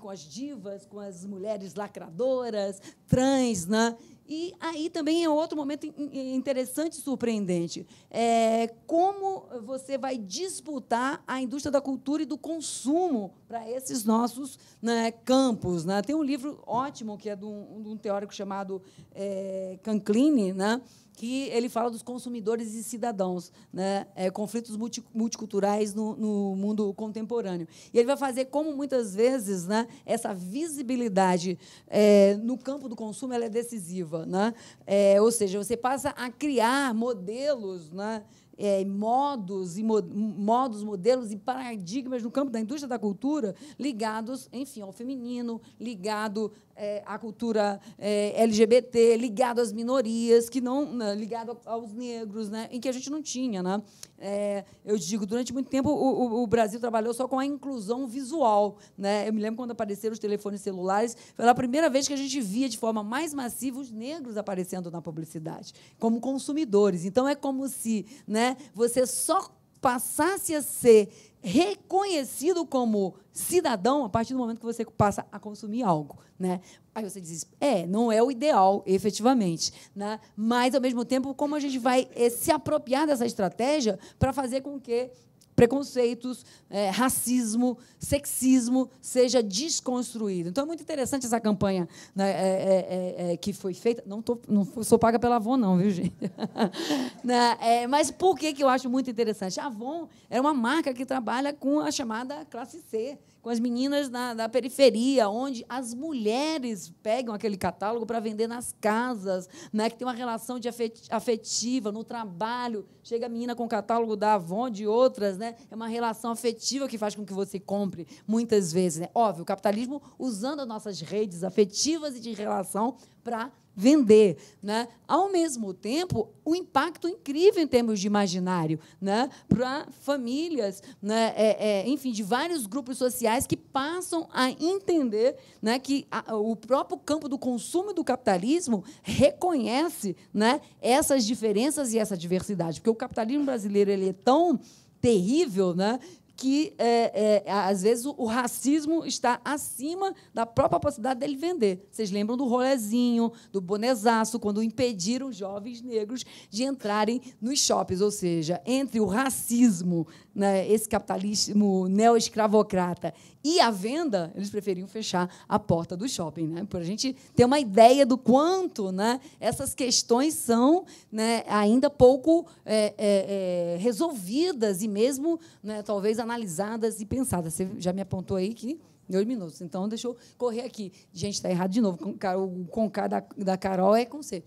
com as divas, com as mulheres lacradoras, trans, né? E aí também é outro momento interessante e surpreendente. É como você vai disputar a indústria da cultura e do consumo para esses nossos né, campos. Né? Tem um livro ótimo que é de um, de um teórico chamado é, Canclini, né? que ele fala dos consumidores e cidadãos, né? É, conflitos multi, multiculturais no, no, mundo contemporâneo. E ele vai fazer como muitas vezes, né? Essa visibilidade é, no campo do consumo ela é decisiva, né? É, ou seja, você passa a criar modelos, né? é, modos, e mo modos, modelos e paradigmas no campo da indústria da cultura ligados, enfim, ao feminino, ligado é, à cultura é, LGBT, ligado às minorias, que não né, ligado aos negros, né, em que a gente não tinha. Né? É, eu digo, durante muito tempo o, o, o, Brasil trabalhou só com a inclusão visual. Né? Eu me lembro quando apareceram os telefones celulares, foi a primeira vez que a gente via de forma mais massiva os negros aparecendo na publicidade, como consumidores. Então, é como se... Né, né? você só passasse a ser reconhecido como cidadão a partir do momento que você passa a consumir algo, né? Aí você diz, é, não é o ideal, efetivamente, né? Mas ao mesmo tempo, como a gente vai eh, se apropriar dessa estratégia para fazer com que preconceitos, é, racismo, sexismo seja desconstruído. Então é muito interessante essa campanha né, é, é, é, é que foi feita. Não, tô, não sou paga pela Avon, não, viu, gente? Né, é, mas por que, que eu acho muito interessante? A Avon é uma marca que trabalha com a chamada classe C, com as meninas na, da periferia, onde as mulheres pegam aquele catálogo para vender nas casas, né, que tem uma relação de afetiva no trabalho. Chega a menina com o catálogo da Avon, de outras, né? É uma relação afetiva que faz com que você compre muitas vezes. Né? Óbvio, o capitalismo usando as nossas redes afetivas e de relação para vender. Né? Ao mesmo tempo, o um impacto incrível em termos de imaginário né? para famílias, né? É, é, enfim, de vários grupos sociais que passam a entender né? que a, o próprio campo do consumo e do capitalismo reconhece né? essas diferenças e essa diversidade. Porque o capitalismo brasileiro ele é tão terrível, né? que, é, é, às vezes, o, racismo está acima da própria possibilidade dele vender. Vocês lembram do rolezinho, do bonezaço, quando impediram jovens negros de entrarem nos shoppings? Ou seja, entre o racismo né, esse capitalismo neo-escravocrata e a venda, eles preferiam fechar a porta do shopping, né? Para a gente ter uma ideia do quanto né, essas questões são né, ainda pouco é, é, é, resolvidas e mesmo né, talvez analisadas e pensadas. Você já me apontou aí que Dois minutos. Então, deixa eu correr aqui. Gente, está errado de novo. O com K da, da Carol é com C.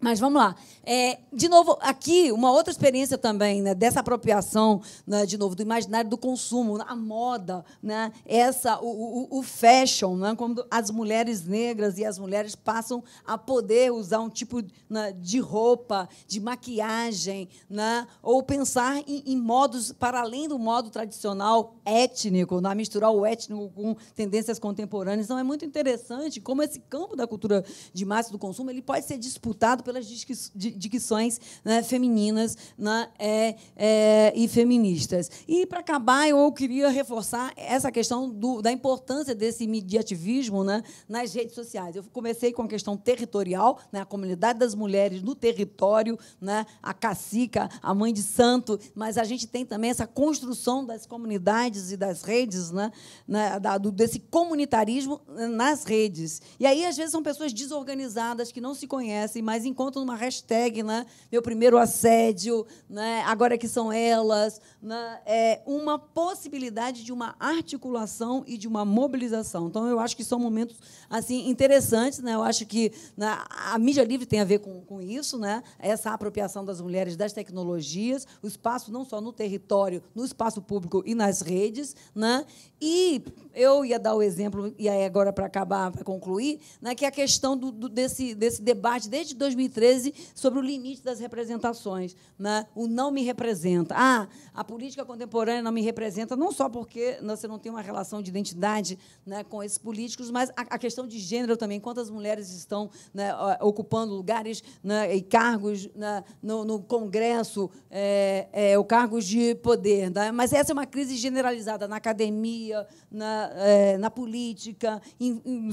Mas vamos lá. É, de novo, aqui, uma outra experiência também, né, dessa apropriação, né, de novo, do imaginário do consumo, a moda, né, essa, o, o, o fashion, né, quando as mulheres negras e as mulheres passam a poder usar um tipo né, de roupa, de maquiagem, né, ou pensar em, em modos, para além do modo tradicional étnico, né, misturar o étnico com tendências contemporâneas. Então, é muito interessante como esse campo da cultura de massa do consumo ele pode ser disputado pelas dicções né, femininas né, é, é, e feministas. E, para acabar, eu queria reforçar essa questão do, da importância desse mediativismo né, nas redes sociais. Eu comecei com a questão territorial, né, a comunidade das mulheres no território, né, a cacica, a mãe de santo, mas a gente tem também essa construção das comunidades e das redes, né, né, da, do, desse comunitarismo né, nas redes. E aí, às vezes, são pessoas desorganizadas que não se conhecem, mas em encontro numa hashtag, né? Meu primeiro assédio, né? Agora que são elas, né? É uma possibilidade de uma articulação e de uma mobilização. Então eu acho que são momentos assim interessantes, né? Eu acho que né, a mídia livre tem a ver com, com isso, né? Essa apropriação das mulheres das tecnologias, o espaço não só no território, no espaço público e nas redes, né? E eu ia dar o exemplo e aí agora para acabar, para concluir, né? Que é a questão do, do, desse desse debate desde 2000 2013 sobre o limite das representações, né? o não me representa. Ah, a política contemporânea não me representa, não só porque né, você não tem uma relação de identidade né, com esses políticos, mas a, questão de gênero também, quantas mulheres estão né, ocupando lugares né, e cargos né, no, no, Congresso, é, é, o cargos de poder. Né? Mas essa é uma crise generalizada na academia, na, é, na política, em, em,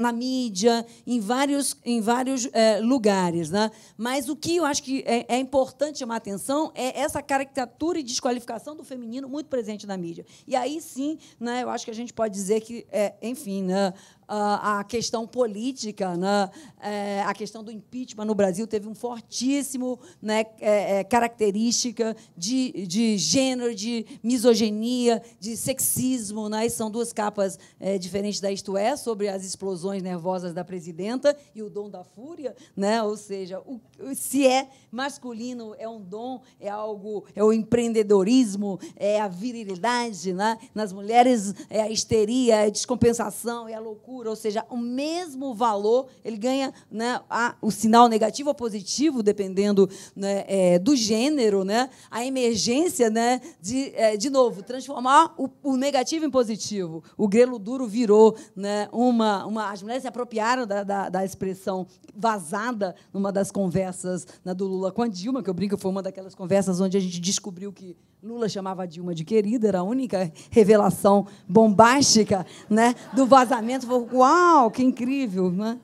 na mídia, em vários, em vários é, lugares áreas. Né? Mas o que eu acho que é, é importante chamar atenção é essa caricatura e desqualificação do feminino muito presente na mídia. E aí sim, né, eu acho que a gente pode dizer que, é, enfim, né, ah, a questão política, né? É, a questão do impeachment no Brasil teve um fortíssimo né, é, é, característica de, de gênero, de misoginia, de sexismo. Né? E são duas capas é, diferentes da Isto É, sobre as explosões nervosas da presidenta e o dom da fúria. Né? Ou seja, o, se é masculino, é um dom, é algo, é o empreendedorismo, é a virilidade. Né? Nas mulheres, é a histeria, é a descompensação, é a loucura ou seja, o mesmo valor, ele ganha né, a, o sinal negativo ou positivo, dependendo né, é, do gênero, né, a emergência né, de, é, de novo, transformar o, o, negativo em positivo. O grelo duro virou né, uma, uma. As mulheres se apropriaram da, da, da expressão vazada numa das conversas né, do Lula com a Dilma, que eu brinco, foi uma daquelas conversas onde a gente descobriu que Lula chamava Dilma de querida, era a única revelação bombástica né, do vazamento. uau, que incrível! Né?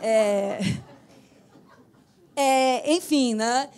É... É, enfim, né?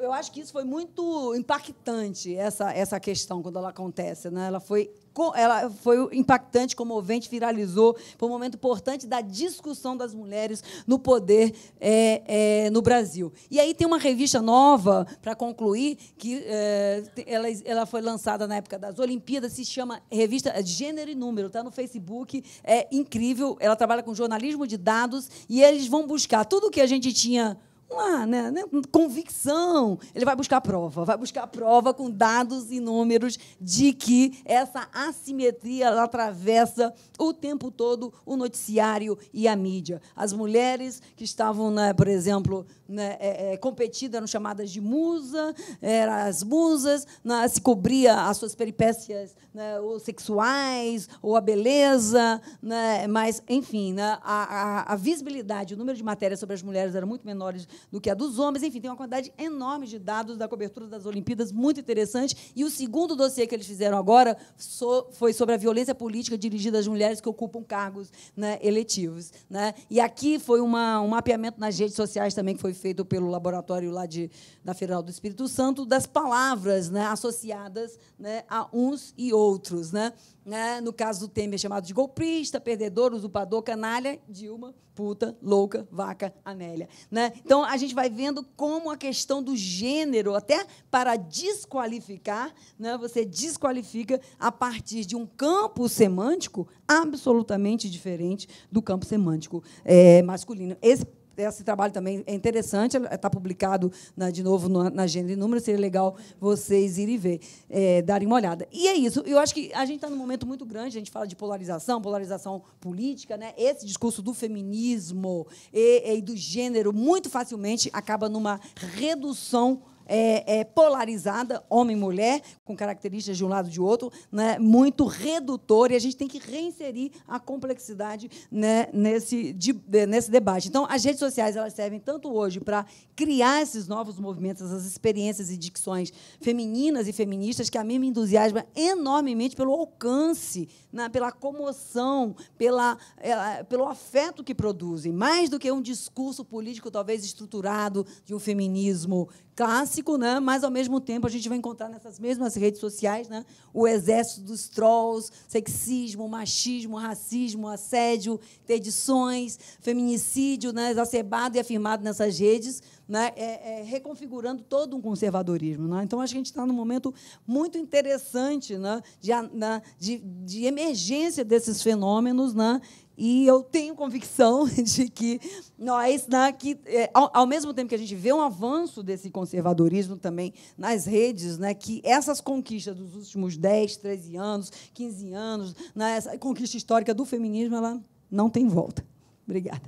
eu acho que isso foi muito impactante, essa, essa questão, quando ela acontece. Né? Ela foi ela foi impactante, comovente, viralizou. Foi um momento importante da discussão das mulheres no poder é, é, no Brasil. E aí tem uma revista nova, para concluir, que é, ela, ela foi lançada na época das Olimpíadas, se chama Revista Gênero e Número, está no Facebook, é incrível. Ela trabalha com jornalismo de dados e eles vão buscar tudo o que a gente tinha uma né, é convicção. Ele vai buscar prova, vai buscar prova com dados e números de que essa assimetria atravessa o tempo todo o noticiário e a mídia. As mulheres que estavam, né, por exemplo, né, é, é, competidas eram chamadas de musa, eram as musas, né, se cobria as suas peripécias né, ou sexuais, ou a beleza, né, mas, enfim, né, a, a, a visibilidade, o número de matérias sobre as mulheres era muito menores do que a dos homens. Enfim, tem uma quantidade enorme de dados da cobertura das Olimpíadas, muito interessante. E o segundo dossiê que eles fizeram agora foi sobre a violência política dirigida às mulheres que ocupam cargos né, eletivos. Né? E aqui foi uma, um mapeamento nas redes sociais também que foi feito pelo laboratório lá de, da Federal do Espírito Santo das palavras né, associadas né, a uns e outros. Né? né no caso do Temer, chamado de golpista, perdedor, usurpador, canalha, Dilma puta, louca, vaca, anélia. Né? Então, a gente vai vendo como a questão do gênero, até para desqualificar, né, você desqualifica a partir de um campo semântico absolutamente diferente do campo semântico é, masculino. Esse esse trabalho também é interessante, está é, publicado na, de novo na, na e Número, seria legal vocês irem ver, é, darem uma olhada. E é isso, eu acho que a gente está num momento muito grande, a gente fala de polarização, polarização política, né? esse discurso do feminismo e, e do gênero muito facilmente acaba numa redução é, é, polarizada, homem e mulher, com características de um lado e de outro, né, muito redutora, e a gente tem que reinserir a complexidade né, nesse, de, nesse debate. Então, as redes sociais elas servem tanto hoje para criar esses novos movimentos, essas experiências e dicções femininas e feministas, que a mim me entusiasma enormemente pelo alcance, né, pela comoção, pela, é, é, pelo afeto que produzem, mais do que um discurso político talvez estruturado de um feminismo clássico tóxico, né? mas ao mesmo tempo a gente vai encontrar nessas mesmas redes sociais né? o exército dos trolls, sexismo, machismo, racismo, assédio, interdições, feminicídio né? exacerbado e afirmado nessas redes, né? É, é, reconfigurando todo um conservadorismo. Né? Então, acho que a gente está num momento muito interessante né? de, de, de emergência desses fenômenos né? E eu tenho convicção de que nós, na, né, que, é, ao, ao, mesmo tempo que a gente vê um avanço desse conservadorismo também nas redes, né, que essas conquistas dos últimos 10, 13 anos, 15 anos, né, essa conquista histórica do feminismo, ela não tem volta. Obrigada.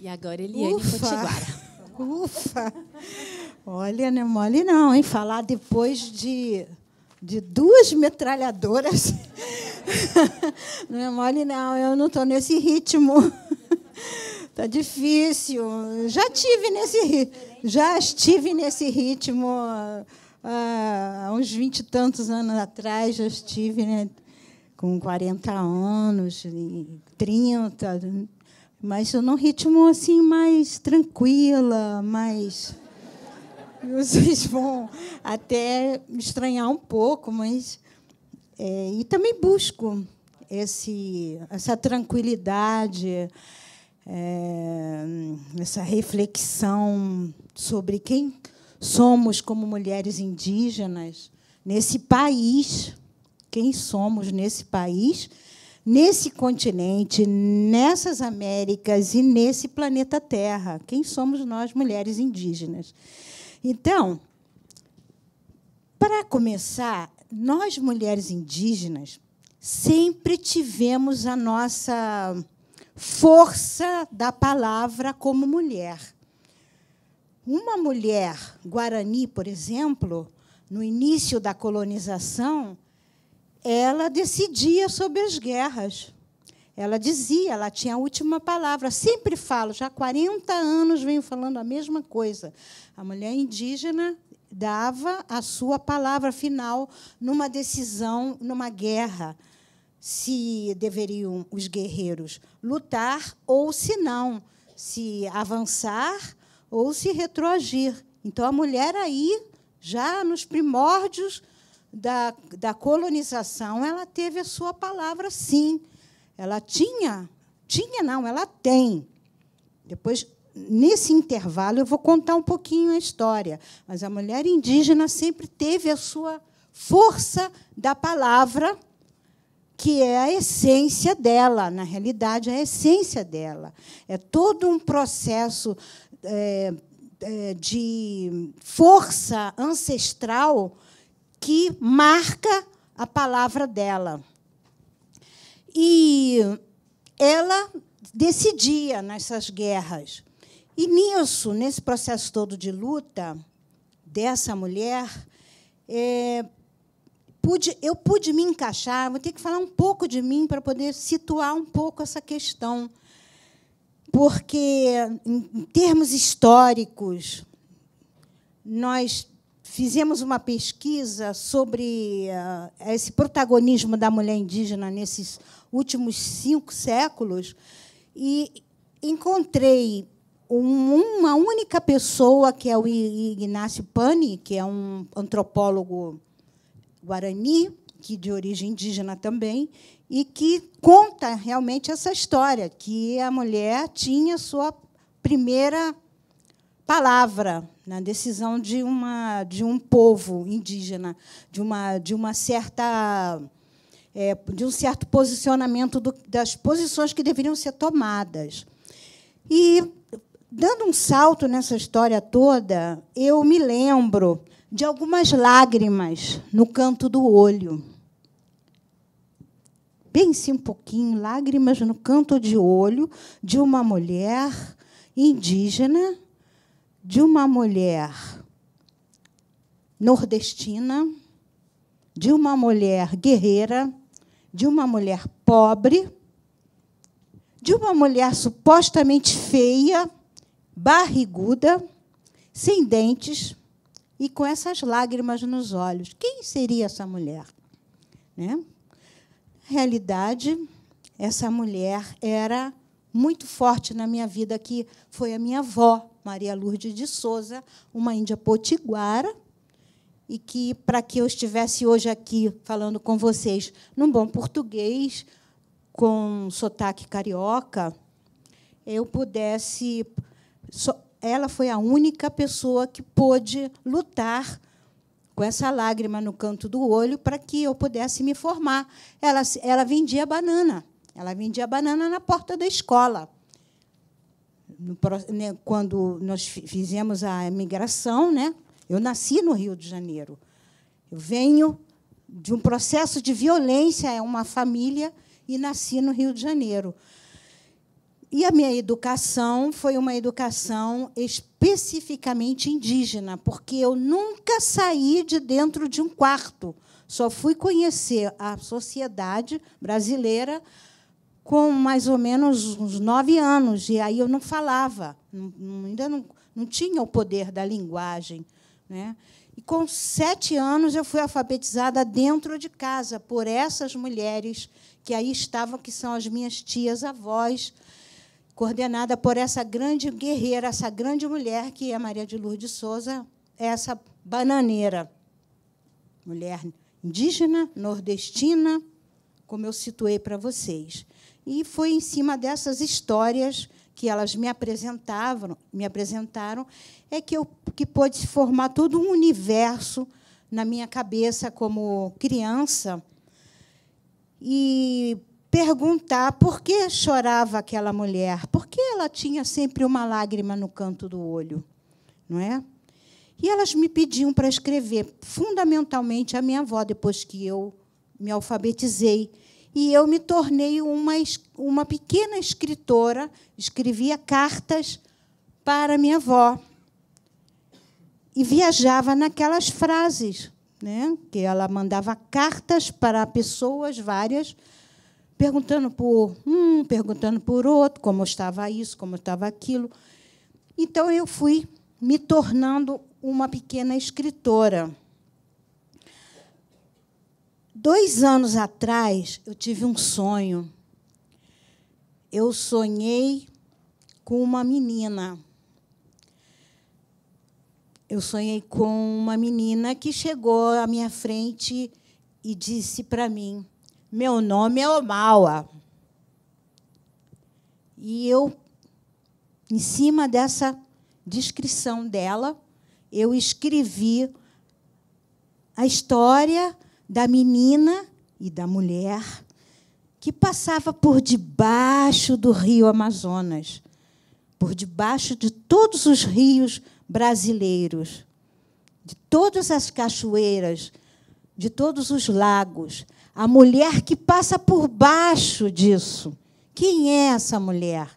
E agora Eliane Ufa. Potiguara. Ufa! Olha, não é mole não, hein? Falar depois de, de duas metralhadoras. não é mole não, eu não estou nesse ritmo. Tá difícil. Já tive nesse já estive nesse ritmo ah, há uns vinte e tantos anos atrás, já estive né, com 40 anos, 30, mas num ritmo assim mais tranquila, mais vocês vão até estranhar um pouco, mas. É, e também busco esse, essa tranquilidade, é, essa reflexão sobre quem somos como mulheres indígenas nesse país, quem somos nesse país, nesse continente, nessas Américas e nesse planeta Terra, quem somos nós mulheres indígenas. Então, para começar, nós mulheres indígenas sempre tivemos a nossa força da palavra como mulher. Uma mulher guarani, por exemplo, no início da colonização, ela decidia sobre as guerras. Ela dizia, ela tinha a última palavra. Sempre falo, já há 40 anos venho falando a mesma coisa. A mulher indígena dava a sua palavra final numa decisão, numa guerra, se deveriam os guerreiros lutar ou se não, se avançar ou se retroagir. Então a mulher aí, já nos primórdios da, da colonização, ela teve a sua palavra sim. Ela tinha, tinha não, ela tem. Depois, nesse intervalo, eu vou contar um pouquinho a história. Mas a mulher indígena sempre teve a sua força da palavra, que é a essência dela, na realidade, é a essência dela. É todo um processo é, é, de força ancestral que marca a palavra dela. E ela decidia nessas guerras. E nisso, nesse processo todo de luta dessa mulher, é, pude, eu pude me encaixar. Vou ter que falar um pouco de mim para poder situar um pouco essa questão. Porque, em termos históricos, nós fizemos uma pesquisa sobre ah, esse protagonismo da mulher indígena nesses últimos cinco séculos, e encontrei uma única pessoa, que é o Ignacio Pani, que é um antropólogo guarani, que de origem indígena também, e que conta realmente essa história, que a mulher tinha sua primeira palavra na decisão de, uma, de um povo indígena, de uma, de uma certa é, de um certo posicionamento do, das posições que deveriam ser tomadas. E, dando um salto nessa história toda, eu me lembro de algumas lágrimas no canto do olho. Pense um pouquinho, lágrimas no canto de olho de uma mulher indígena, de uma mulher nordestina, de uma mulher guerreira, de uma mulher pobre, de uma mulher supostamente feia, barriguda, sem dentes e com essas lágrimas nos olhos. Quem seria essa mulher? Né? Na realidade, essa mulher era muito forte na minha vida, que foi a minha avó, Maria Lourdes de Souza, uma índia potiguara, e que para que eu estivesse hoje aqui falando com vocês num bom português, com sotaque carioca, eu pudesse. Ela foi a única pessoa que pôde lutar com essa lágrima no canto do olho para que eu pudesse me formar. Ela, ela vendia banana. Ela vendia banana na porta da escola. Né, quando nós fizemos a migração, né, eu nasci no Rio de Janeiro. Eu venho de um processo de violência, é uma família, e nasci no Rio de Janeiro. E a minha educação foi uma educação especificamente indígena, porque eu nunca saí de dentro de um quarto. Só fui conhecer a sociedade brasileira com mais ou menos uns nove anos. E aí eu não falava, ainda não, não tinha o poder da linguagem. Né? E com sete anos eu fui alfabetizada dentro de casa por essas mulheres que aí estavam, que são as minhas tias avós, coordenada por essa grande guerreira, essa grande mulher que é Maria de Lourdes Souza, essa bananeira, mulher indígena, nordestina, como eu situei para vocês. E foi em cima dessas histórias que elas me apresentavam, me apresentaram, é que eu que pôde se formar todo um universo na minha cabeça como criança e perguntar por que chorava aquela mulher, por que ela tinha sempre uma lágrima no canto do olho, não é? E elas me pediam para escrever, fundamentalmente a minha avó depois que eu me alfabetizei e eu me tornei uma, uma pequena escritora, escrevia cartas para minha avó. E viajava naquelas frases, né? que ela mandava cartas para pessoas várias, perguntando por um, perguntando por outro, como estava isso, como estava aquilo. Então eu fui me tornando uma pequena escritora. Dois anos atrás, eu tive um sonho. Eu sonhei com uma menina. Eu sonhei com uma menina que chegou à minha frente e disse para mim: Meu nome é Omawa. E eu, em cima dessa descrição dela, eu escrevi a história da menina e da mulher que passava por debaixo do rio Amazonas, por debaixo de todos os rios brasileiros, de todas as cachoeiras, de todos os lagos. A mulher que passa por baixo disso. Quem é essa mulher?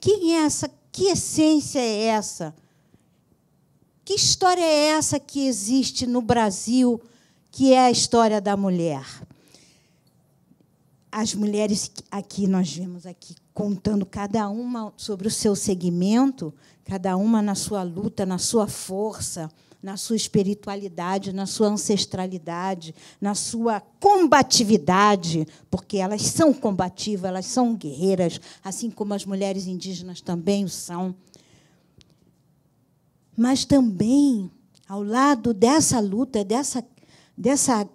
Quem é essa? Que essência é essa? Que história é essa que existe no Brasil? que é a história da mulher. As mulheres aqui nós vemos aqui contando cada uma sobre o seu segmento, cada uma na sua luta, na sua força, na sua espiritualidade, na sua ancestralidade, na sua combatividade, porque elas são combativas, elas são guerreiras, assim como as mulheres indígenas também o são. Mas também, ao lado dessa luta, dessa dessa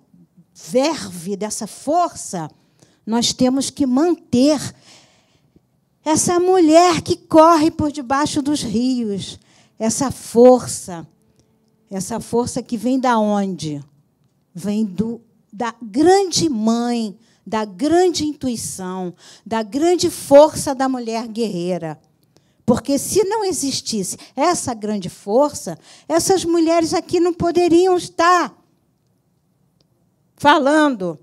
verve, dessa força, nós temos que manter essa mulher que corre por debaixo dos rios, essa força, essa força que vem da onde? Vem do, da grande mãe, da grande intuição, da grande força da mulher guerreira. Porque se não existisse essa grande força, essas mulheres aqui não poderiam estar falando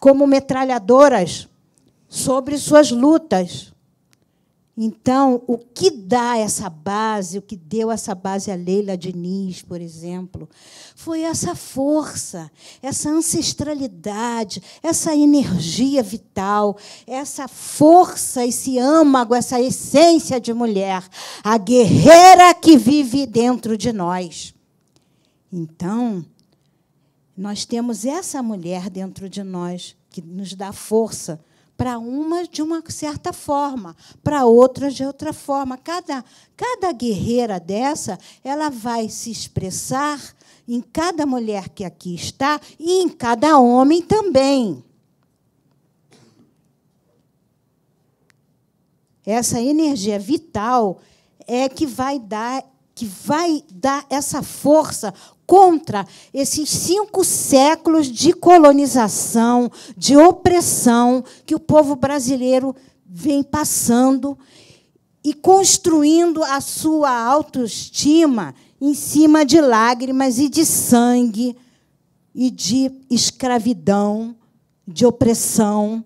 como metralhadoras sobre suas lutas. Então, o que dá essa base, o que deu essa base a Leila Diniz, por exemplo, foi essa força, essa ancestralidade, essa energia vital, essa força, esse âmago, essa essência de mulher, a guerreira que vive dentro de nós. Então, nós temos essa mulher dentro de nós que nos dá força para uma de uma certa forma, para outra de outra forma. Cada, cada guerreira dessa, ela vai se expressar em cada mulher que aqui está e em cada homem também. Essa energia vital é que vai dar que vai dar essa força contra esses cinco séculos de colonização, de opressão que o povo brasileiro vem passando e construindo a sua autoestima em cima de lágrimas e de sangue e de escravidão, de opressão,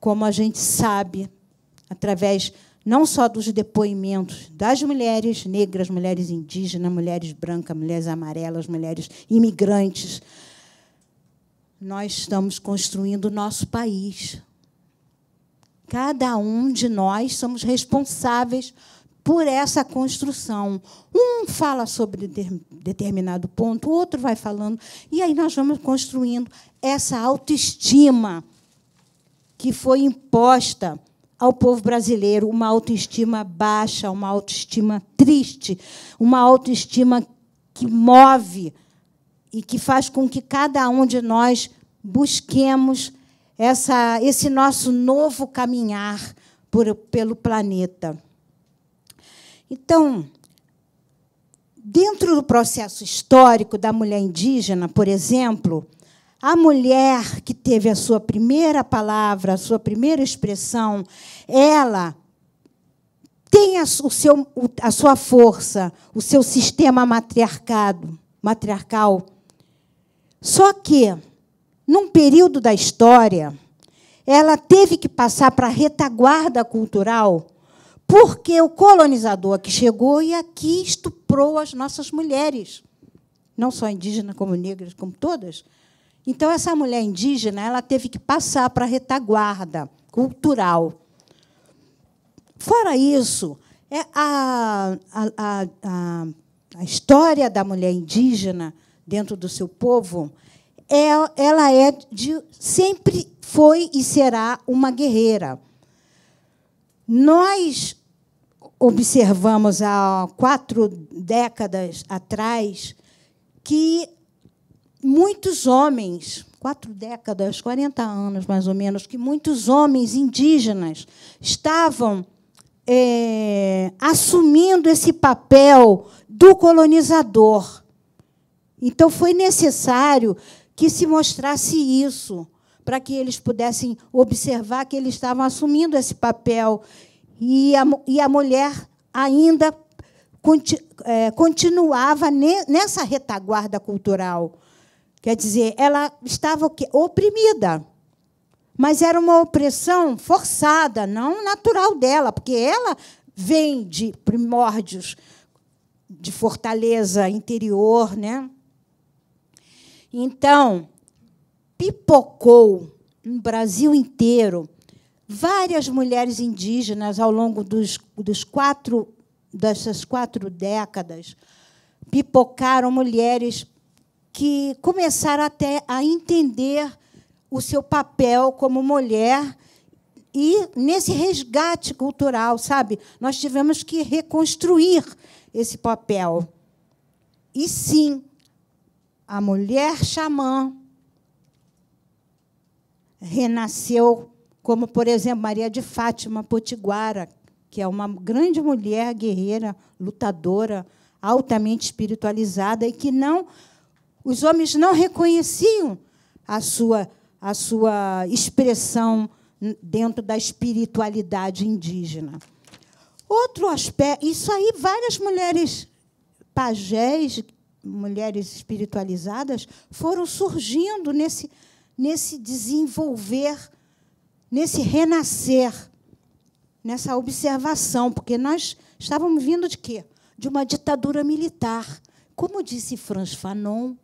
como a gente sabe através não só dos depoimentos das mulheres negras, mulheres indígenas, mulheres brancas, mulheres amarelas, mulheres imigrantes. Nós estamos construindo o nosso país. Cada um de nós somos responsáveis por essa construção. Um fala sobre determinado ponto, o outro vai falando, e aí nós vamos construindo essa autoestima que foi imposta ao povo brasileiro uma autoestima baixa, uma autoestima triste, uma autoestima que move e que faz com que cada um de nós busquemos essa, esse nosso novo caminhar por, pelo planeta. Então, dentro do processo histórico da mulher indígena, por exemplo, a mulher que teve a sua primeira palavra, a sua primeira expressão, ela tem a, o seu, a sua força, o seu sistema matriarcado, matriarcal. Só que, num período da história, ela teve que passar para a retaguarda cultural, porque o colonizador que chegou e aqui estuprou as nossas mulheres, não só indígenas como negras, como todas. Então, essa mulher indígena ela teve que passar para a retaguarda cultural. Fora isso, é a, a, a, a história da mulher indígena dentro do seu povo é, ela é de, sempre foi e será uma guerreira. Nós observamos há quatro décadas atrás que muitos homens, quatro décadas, 40 anos mais ou menos, que muitos homens indígenas estavam é, assumindo esse papel do colonizador. Então foi necessário que se mostrasse isso, para que eles pudessem observar que eles estavam assumindo esse papel. E a, e a mulher ainda é, continuava nessa retaguarda cultural Quer dizer, ela estava oprimida. Mas era uma opressão forçada, não natural dela, porque ela vem de primórdios de fortaleza interior, né? Então, pipocou no Brasil inteiro várias mulheres indígenas ao longo dos, dos quatro, dessas quatro décadas. Pipocaram mulheres que começaram até a entender o seu papel como mulher e nesse resgate cultural, sabe? Nós tivemos que reconstruir esse papel. E sim, a mulher xamã renasceu, como, por exemplo, Maria de Fátima Potiguara, que é uma grande mulher guerreira, lutadora, altamente espiritualizada e que não os homens não reconheciam a sua, a sua expressão dentro da espiritualidade indígena. Outro aspecto, isso aí várias mulheres pajés, mulheres espiritualizadas, foram surgindo nesse, nesse desenvolver, nesse renascer, nessa observação, porque nós estávamos vindo de quê? De uma ditadura militar. Como disse Franz Fanon,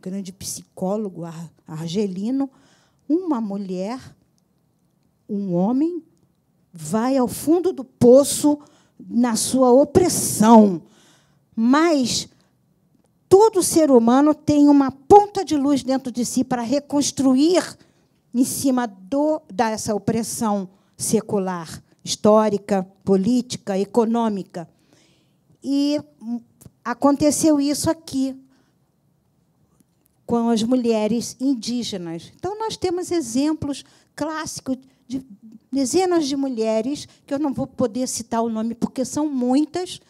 grande psicólogo argelino, uma mulher, um homem, vai ao fundo do poço na sua opressão. Mas todo ser humano tem uma ponta de luz dentro de si para reconstruir em cima do, dessa opressão secular, histórica, política, econômica. E aconteceu isso aqui com as mulheres indígenas. Então, nós temos exemplos clássicos de dezenas de mulheres, que eu não vou poder citar o nome porque são muitas,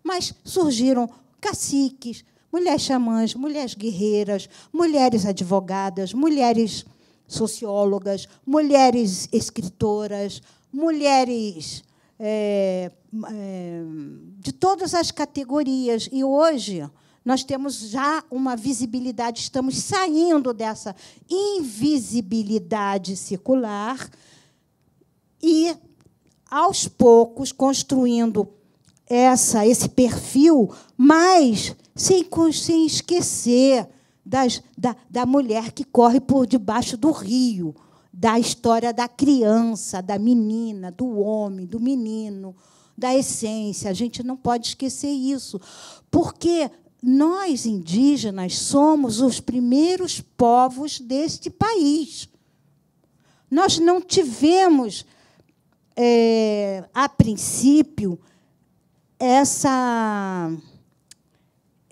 mas surgiram caciques, mulheres xamãs, mulheres guerreiras, mulheres advogadas, mulheres sociólogas, mulheres escritoras, mulheres é, é, de todas as categorias. E hoje nós temos já uma visibilidade, estamos saindo dessa invisibilidade circular e, aos poucos, construindo essa, esse perfil, mas sem, sem esquecer das, da, da mulher que corre por debaixo do rio, da história da criança, da menina, do homem, do menino, da essência. A gente não pode esquecer isso, porque nós indígenas somos os primeiros povos deste país. Nós não tivemos, é, a princípio, essa,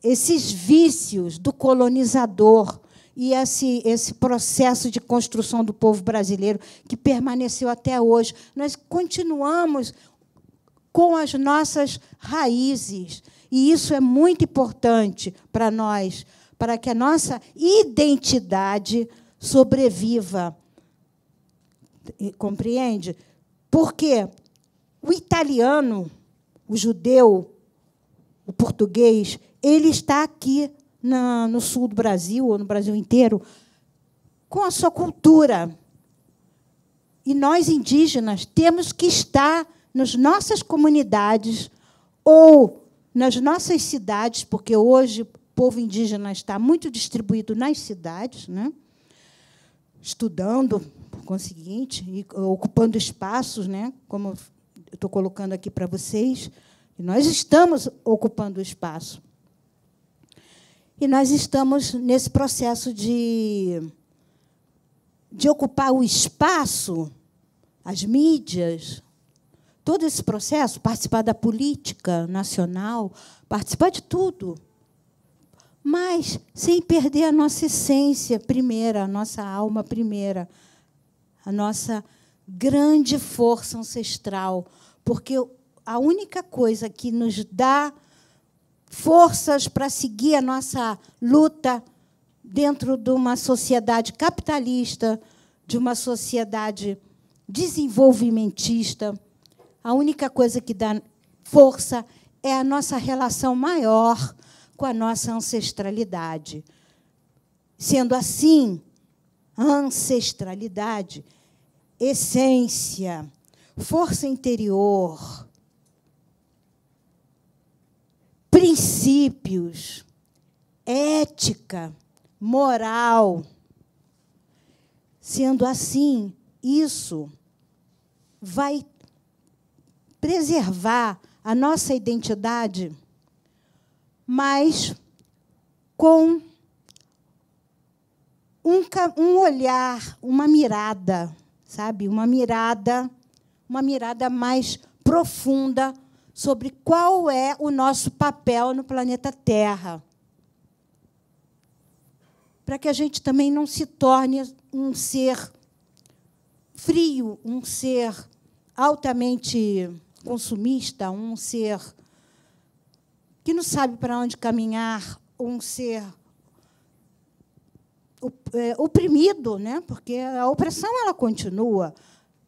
esses vícios do colonizador e esse, esse processo de construção do povo brasileiro que permaneceu até hoje. Nós continuamos com as nossas raízes. E isso é muito importante para nós, para que a nossa identidade sobreviva. Compreende? Porque o italiano, o judeu, o português, ele está aqui na, no sul do Brasil, ou no Brasil inteiro, com a sua cultura. E nós, indígenas, temos que estar nas nossas comunidades ou nas nossas cidades, porque hoje o povo indígena está muito distribuído nas cidades, né? estudando, por conseguinte, e ocupando espaços, né? como estou colocando aqui para vocês, e nós estamos ocupando espaço. E nós estamos nesse processo de, de ocupar o espaço, as mídias, todo esse processo, participar da política nacional, participar de tudo, mas sem perder a nossa essência primeira, a nossa alma primeira, a nossa grande força ancestral, porque a única coisa que nos dá forças para seguir a nossa luta dentro de uma sociedade capitalista, de uma sociedade desenvolvimentista, a única coisa que dá força é a nossa relação maior com a nossa ancestralidade. Sendo assim, ancestralidade, essência, força interior, princípios, ética, moral. Sendo assim, isso vai preservar a nossa identidade, mas com um, um olhar, uma mirada, sabe? Uma mirada, uma mirada mais profunda sobre qual é o nosso papel no planeta Terra. Para que a gente também não se torne um ser frio, um ser altamente consumista, um ser que não sabe para onde caminhar, um ser é, oprimido, né? porque a opressão ela continua,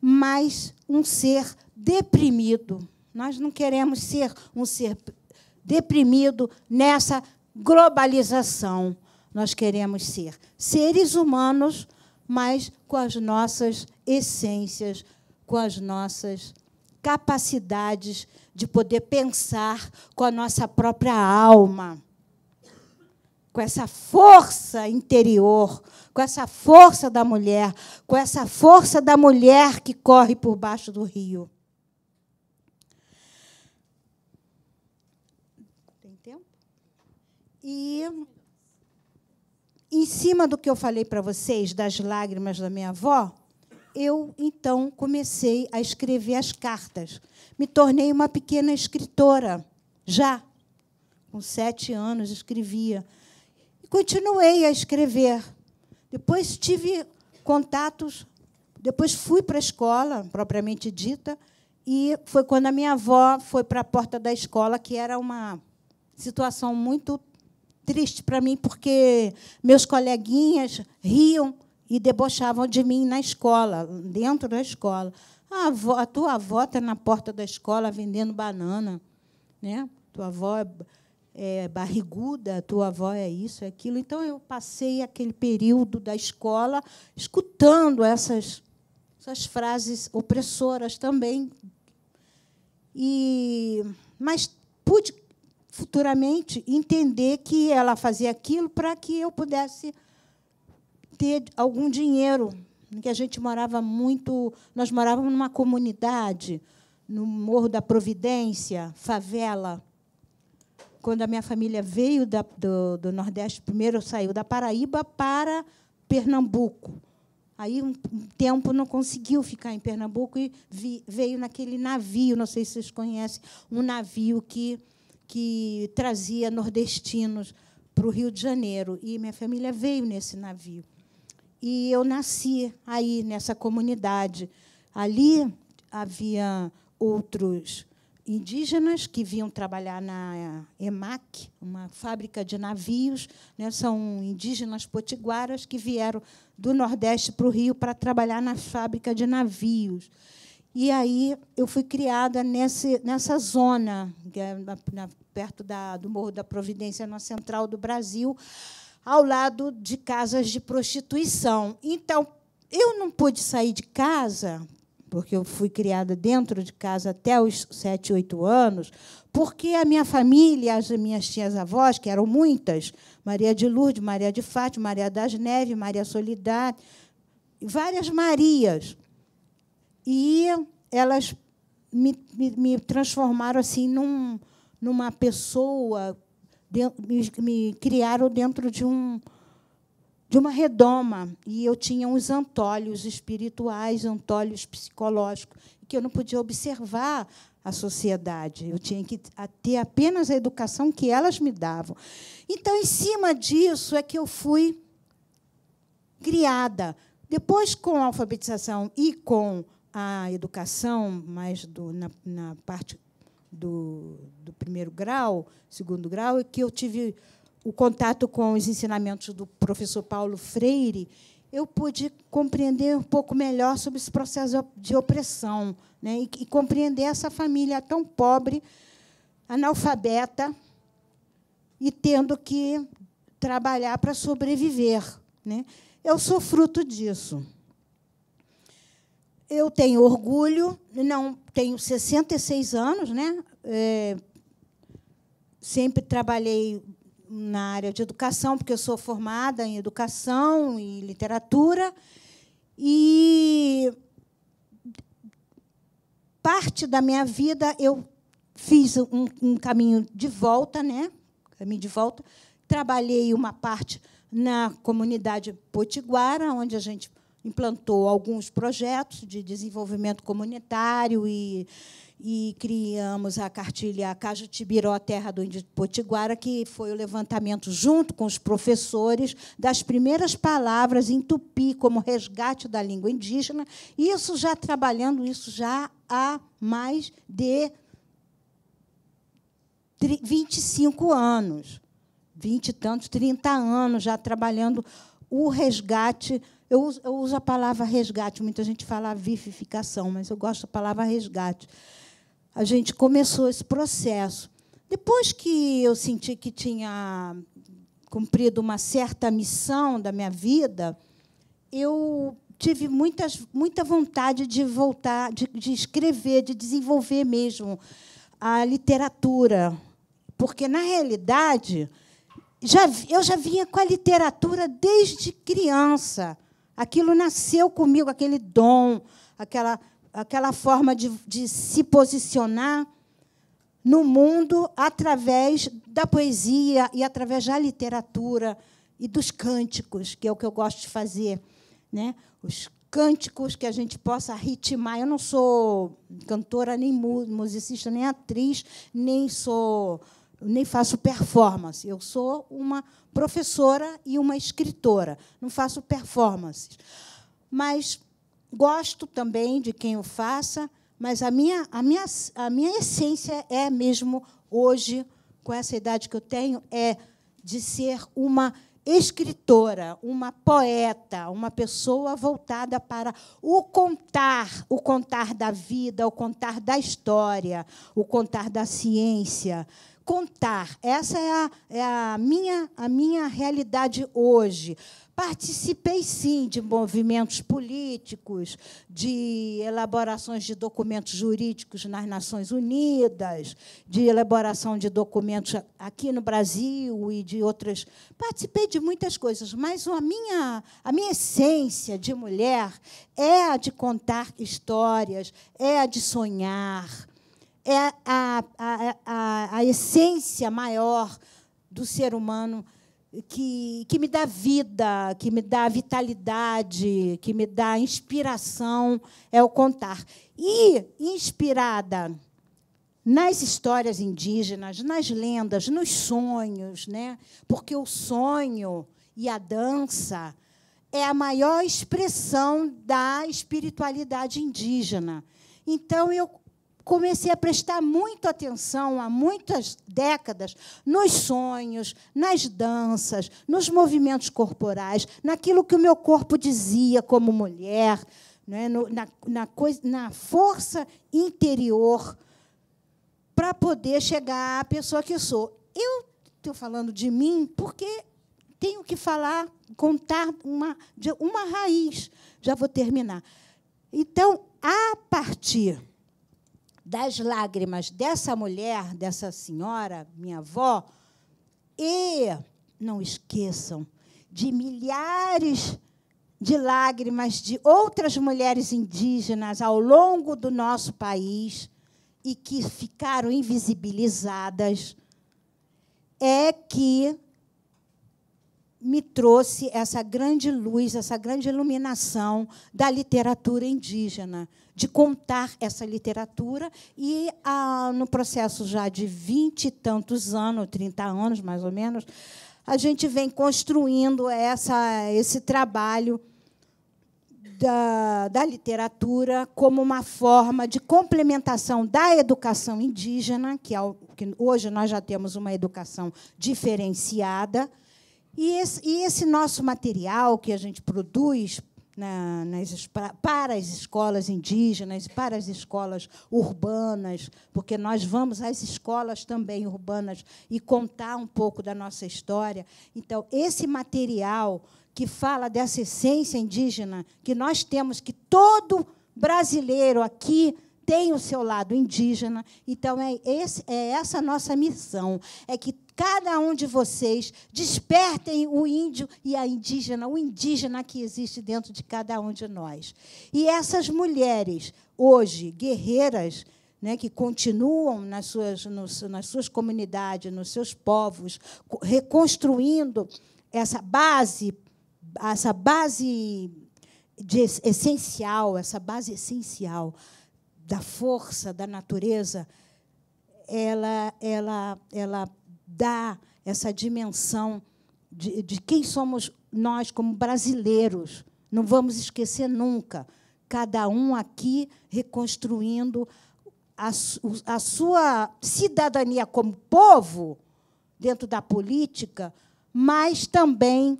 mas um ser deprimido. Nós não queremos ser um ser deprimido nessa globalização. Nós queremos ser seres humanos, mas com as nossas essências, com as nossas capacidades de poder pensar com a nossa própria alma, com essa força interior, com essa força da mulher, com essa força da mulher que corre por baixo do rio. Tem tempo? E em cima do que eu falei para vocês das lágrimas da minha avó, eu então comecei a escrever as cartas. Me tornei uma pequena escritora, já. Com sete anos escrevia. E continuei a escrever. Depois tive contatos, depois fui para a escola, propriamente dita, e foi quando a minha avó foi para a porta da escola, que era uma situação muito triste para mim, porque meus coleguinhas riam e debochavam de mim na escola, dentro da escola. A, avó, a tua avó está na porta da escola vendendo banana. Né? Tua avó é, é barriguda, tua avó é isso, é aquilo. Então, eu passei aquele período da escola escutando essas, essas frases opressoras também. E, mas pude futuramente entender que ela fazia aquilo para que eu pudesse ter algum dinheiro, que a gente morava muito, nós morávamos numa comunidade, no Morro da Providência, favela. Quando a minha família veio da, do, do, Nordeste, primeiro saiu da Paraíba para Pernambuco. Aí, um tempo, não conseguiu ficar em Pernambuco e vi, veio naquele navio, não sei se vocês conhecem, um navio que, que trazia nordestinos para o Rio de Janeiro. E minha família veio nesse navio e eu nasci aí, nessa comunidade. Ali havia outros indígenas que vinham trabalhar na EMAC, uma fábrica de navios. Né? São indígenas potiguaras que vieram do Nordeste para o Rio para trabalhar na fábrica de navios. E aí eu fui criada nesse, nessa zona, é perto da, do Morro da Providência, na central do Brasil ao lado de casas de prostituição. Então, eu não pude sair de casa, porque eu fui criada dentro de casa até os sete oito anos, porque a minha família, as minhas tias-avós, que eram muitas, Maria de Lourdes, Maria de Fátima, Maria das Neves, Maria Solidar, várias Marias. E elas me, me, me transformaram assim num, numa pessoa me, me criaram dentro de um de uma redoma e eu tinha uns antolhos espirituais, antolhos psicológicos, que eu não podia observar a sociedade. Eu tinha que ter apenas a educação que elas me davam. Então, em cima disso é que eu fui criada. Depois, com a alfabetização e com a educação, mais do, na, na parte do, do primeiro grau, segundo grau, e que eu tive o contato com os ensinamentos do professor Paulo Freire, eu pude compreender um pouco melhor sobre esse processo de opressão né? e, e compreender essa família tão pobre, analfabeta e tendo que trabalhar para sobreviver. Né? Eu sou fruto disso eu tenho orgulho, não tenho 66 anos, né? É, sempre trabalhei na área de educação, porque eu sou formada em educação e literatura. E parte da minha vida eu fiz um, um caminho de volta, né? Caminho de volta. Trabalhei uma parte na comunidade potiguara, onde a gente implantou alguns projetos de desenvolvimento comunitário e, e criamos a cartilha Caja Tibiró, Terra do Índio Potiguara, que foi o levantamento, junto com os professores, das primeiras palavras em tupi, como resgate da língua indígena. Isso já trabalhando isso já há mais de 25 anos, 20 e tantos, 30 anos já trabalhando o resgate eu uso, eu uso a palavra resgate, muita gente fala vivificação, mas eu gosto da palavra resgate. A gente começou esse processo. Depois que eu senti que tinha cumprido uma certa missão da minha vida, eu tive muitas, muita vontade de voltar, de, de escrever, de desenvolver mesmo a literatura. Porque, na realidade, já, eu já vinha com a literatura desde criança. Aquilo nasceu comigo, aquele dom, aquela, aquela forma de, de se posicionar no mundo através da poesia e através da literatura e dos cânticos, que é o que eu gosto de fazer. Né? Os cânticos que a gente possa ritmar. Eu não sou cantora, nem musicista, nem atriz, nem sou nem faço performance. Eu sou uma professora e uma escritora, não faço performances. Mas gosto também de quem o faça, mas a minha, a minha, a minha essência é mesmo hoje, com essa idade que eu tenho, é de ser uma escritora, uma poeta, uma pessoa voltada para o contar, o contar da vida, o contar da história, o contar da ciência contar. Essa é a, é a, minha, a minha realidade hoje. Participei, sim, de movimentos políticos, de elaborações de documentos jurídicos nas Nações Unidas, de elaboração de documentos aqui no Brasil e de outras. Participei de muitas coisas, mas a minha, a minha essência de mulher é a de contar histórias, é a de sonhar é a, a, a, a essência maior do ser humano que, que me dá vida, que me dá vitalidade, que me dá inspiração, é o contar. E inspirada nas histórias indígenas, nas lendas, nos sonhos, né? Porque o sonho e a dança é a maior expressão da espiritualidade indígena. Então eu comecei a prestar muita atenção há muitas décadas nos sonhos, nas danças, nos movimentos corporais, naquilo que o meu corpo dizia como mulher, né? no, na, na, coisa, na força interior para poder chegar à pessoa que eu sou. Eu estou falando de mim porque tenho que falar, contar uma, uma raiz. Já vou terminar. Então, a partir das lágrimas dessa mulher, dessa senhora, minha avó, e não esqueçam de milhares de lágrimas de outras mulheres indígenas ao longo do nosso país e que ficaram invisibilizadas, é que me trouxe essa grande luz, essa grande iluminação da literatura indígena, de contar essa literatura. E, ah, no processo já de vinte e tantos anos, 30 anos mais ou menos, a gente vem construindo essa, esse trabalho da, da literatura como uma forma de complementação da educação indígena, que, é o, que hoje nós já temos uma educação diferenciada e esse, e esse nosso material que a gente produz na, nas, para as escolas indígenas, para as escolas urbanas, porque nós vamos às escolas também urbanas e contar um pouco da nossa história. Então, esse material que fala dessa essência indígena que nós temos, que todo brasileiro aqui tem o seu lado indígena. Então, é, esse, é essa nossa missão: é que cada um de vocês despertem o índio e a indígena, o indígena que existe dentro de cada um de nós. E essas mulheres, hoje, guerreiras, né, que continuam nas suas, nos, nas suas comunidades, nos seus povos, reconstruindo essa base, essa base de, essencial, essa base essencial da força da natureza, ela, ela, ela dá essa dimensão de, de quem somos nós como brasileiros. Não vamos esquecer nunca. Cada um aqui reconstruindo a, a sua cidadania como povo dentro da política, mas também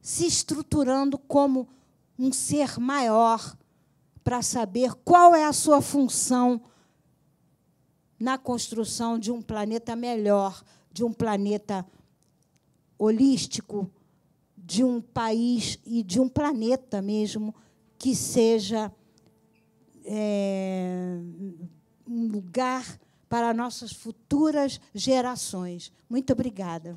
se estruturando como um ser maior para saber qual é a sua função na construção de um planeta melhor, de um planeta holístico, de um país e de um planeta mesmo que seja é, um lugar para nossas futuras gerações. Muito obrigada.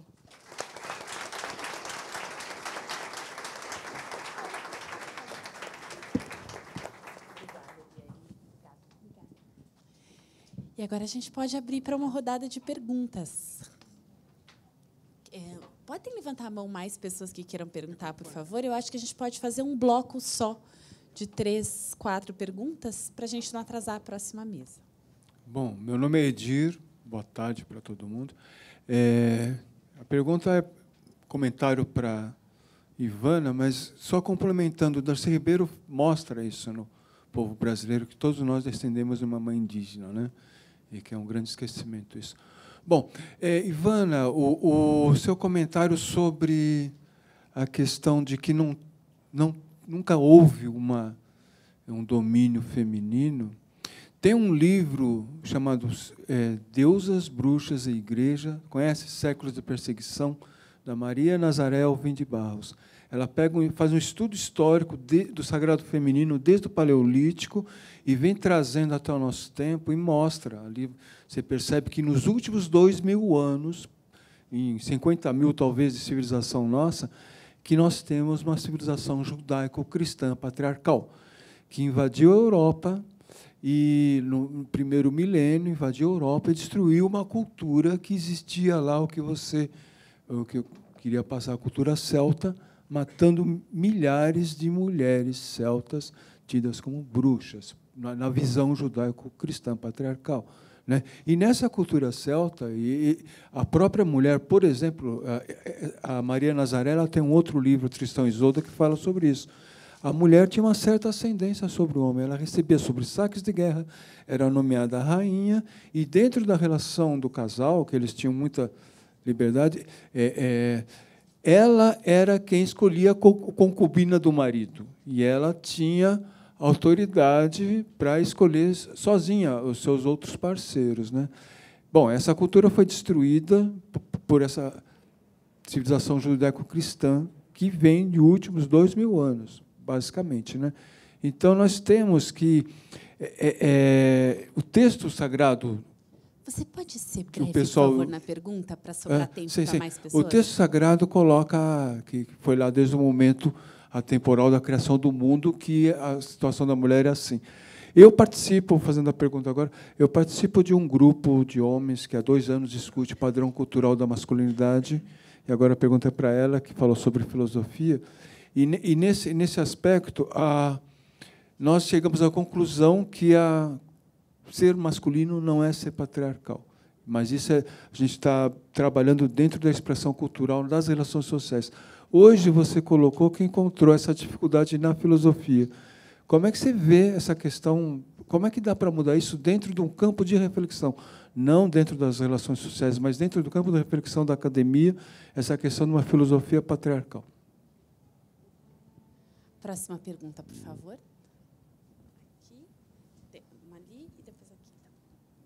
E agora a gente pode abrir para uma rodada de perguntas. É, podem levantar a mão mais pessoas que queiram perguntar, por favor? Eu acho que a gente pode fazer um bloco só de três, quatro perguntas para a gente não atrasar a próxima mesa. Bom, meu nome é Edir. Boa tarde para todo mundo. É, a pergunta é comentário para Ivana, mas só complementando, Darcy Ribeiro mostra isso no povo brasileiro que todos nós descendemos de uma mãe indígena, né? e que é um grande esquecimento isso. Bom, é, Ivana, o, o, seu comentário sobre a questão de que não, não, nunca houve uma, um domínio feminino. Tem um livro chamado é, Deusas, Bruxas e Igreja, conhece Séculos de Perseguição, da Maria Nazaré Alvim de Barros. Ela pega, faz um estudo histórico de, do sagrado feminino desde o paleolítico e vem trazendo até o nosso tempo e mostra. Ali você percebe que nos últimos dois mil anos, em 50 mil talvez de civilização nossa, que nós temos uma civilização judaico-cristã patriarcal que invadiu a Europa e no primeiro milênio invadiu a Europa e destruiu uma cultura que existia lá, o que você o que eu queria passar a cultura celta, matando milhares de mulheres celtas tidas como bruxas, na, visão judaico-cristã patriarcal. Né? E nessa cultura celta, e, e a própria mulher, por exemplo, a, a Maria Nazaré ela tem um outro livro, Tristão e Isolda, que fala sobre isso. A mulher tinha uma certa ascendência sobre o homem, ela recebia sobre saques de guerra, era nomeada rainha, e dentro da relação do casal, que eles tinham muita liberdade, é, é ela era quem escolhia a concubina do marido e ela tinha autoridade para escolher sozinha os seus outros parceiros, né? Bom, essa cultura foi destruída por essa civilização judaico-cristã que vem de últimos dois mil anos, basicamente, né? Então nós temos que é, é, é o texto sagrado você pode ser breve, pessoal, por favor, na pergunta, para sobrar é, tempo para mais pessoas? O texto sagrado coloca que foi lá desde o momento atemporal da criação do mundo que a situação da mulher é assim. Eu participo, fazendo a pergunta agora, eu participo de um grupo de homens que há dois anos discute o padrão cultural da masculinidade, e agora a pergunta é para ela, que falou sobre filosofia. E, e nesse, nesse aspecto, a, nós chegamos à conclusão que a ser masculino não é ser patriarcal. Mas isso é, a gente está trabalhando dentro da expressão cultural das relações sociais. Hoje você colocou que encontrou essa dificuldade na filosofia. Como é que você vê essa questão? Como é que dá para mudar isso dentro de um campo de reflexão? Não dentro das relações sociais, mas dentro do campo da reflexão da academia, essa questão de uma filosofia patriarcal. Próxima pergunta, por favor.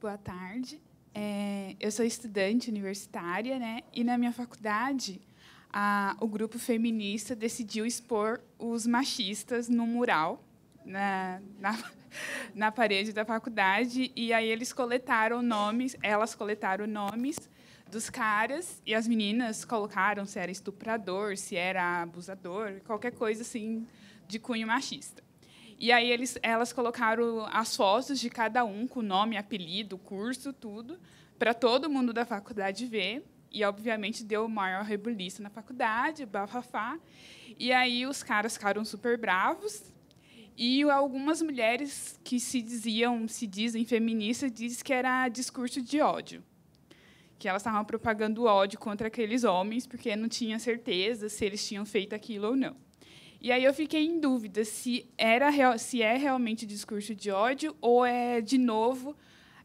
Boa tarde. É, eu sou estudante universitária, né? E na minha faculdade, a, o grupo feminista decidiu expor os machistas no mural na, na, na parede da faculdade. E aí eles coletaram nomes, elas coletaram nomes dos caras e as meninas colocaram se era estuprador, se era abusador, qualquer coisa assim de cunho machista. E aí eles, elas colocaram as fotos de cada um, com nome, apelido, curso, tudo, para todo mundo da faculdade ver. E, obviamente, deu o maior rebuliço na faculdade, bafafá. E aí os caras ficaram super bravos. E algumas mulheres que se diziam, se dizem feministas, dizem que era discurso de ódio. Que elas estavam propagando ódio contra aqueles homens, porque não tinha certeza se eles tinham feito aquilo ou não. E aí eu fiquei em dúvida se, era real, se é realmente discurso de ódio ou é, de novo,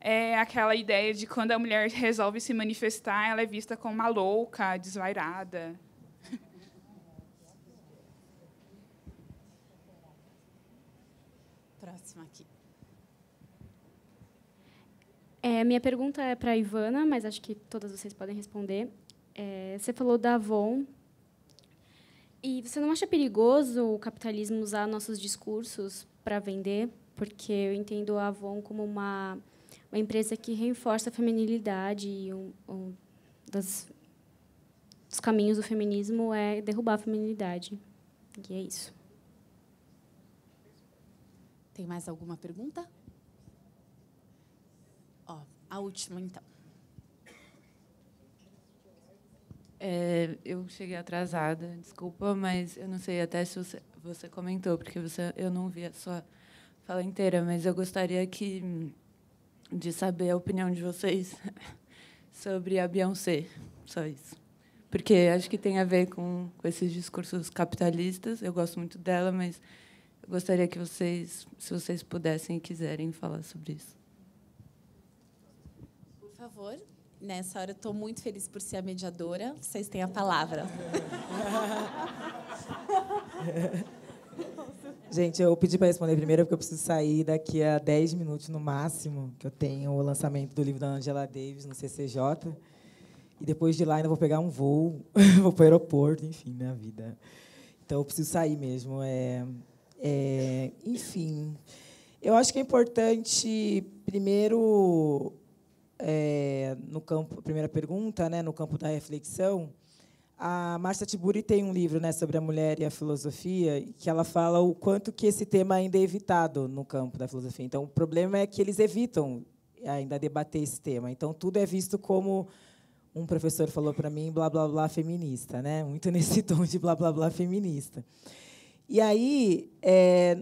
é aquela ideia de quando a mulher resolve se manifestar, ela é vista como uma louca, desvairada. Próxima aqui. É, minha pergunta é para a Ivana, mas acho que todas vocês podem responder. É, você falou da Avon e você não acha perigoso o capitalismo usar nossos discursos para vender? Porque eu entendo a Avon como uma, uma empresa que reforça a feminilidade e um, um das, dos caminhos do feminismo é derrubar a feminilidade. E é isso. Tem mais alguma pergunta? Ó, a última, então. É, eu cheguei atrasada, desculpa, mas eu não sei até se você, você comentou, porque você, eu não vi a sua fala inteira, mas eu gostaria que, de saber a opinião de vocês sobre a Beyoncé, só isso. Porque acho que tem a ver com, com esses discursos capitalistas, eu gosto muito dela, mas eu gostaria que vocês, se vocês pudessem e quiserem, falar sobre isso. Por favor. Nessa hora, eu estou muito feliz por ser a mediadora. Vocês têm a palavra. Gente, eu pedi para responder primeiro porque eu preciso sair daqui a 10 minutos no máximo, que eu tenho o lançamento do livro da Angela Davis no CCJ. E depois de lá ainda vou pegar um voo, vou para o aeroporto, enfim, minha vida. Então eu preciso sair mesmo. É, é, enfim, eu acho que é importante, primeiro, é, no campo, primeira pergunta, né, no campo da reflexão, a Marcia Tiburi tem um livro né, sobre a mulher e a filosofia, que ela fala o quanto que esse tema ainda é evitado no campo da filosofia. Então, o problema é que eles evitam ainda debater esse tema. Então, tudo é visto como um professor falou para mim, blá blá blá feminista, né? Muito nesse tom de blá blá blá feminista. E aí, é,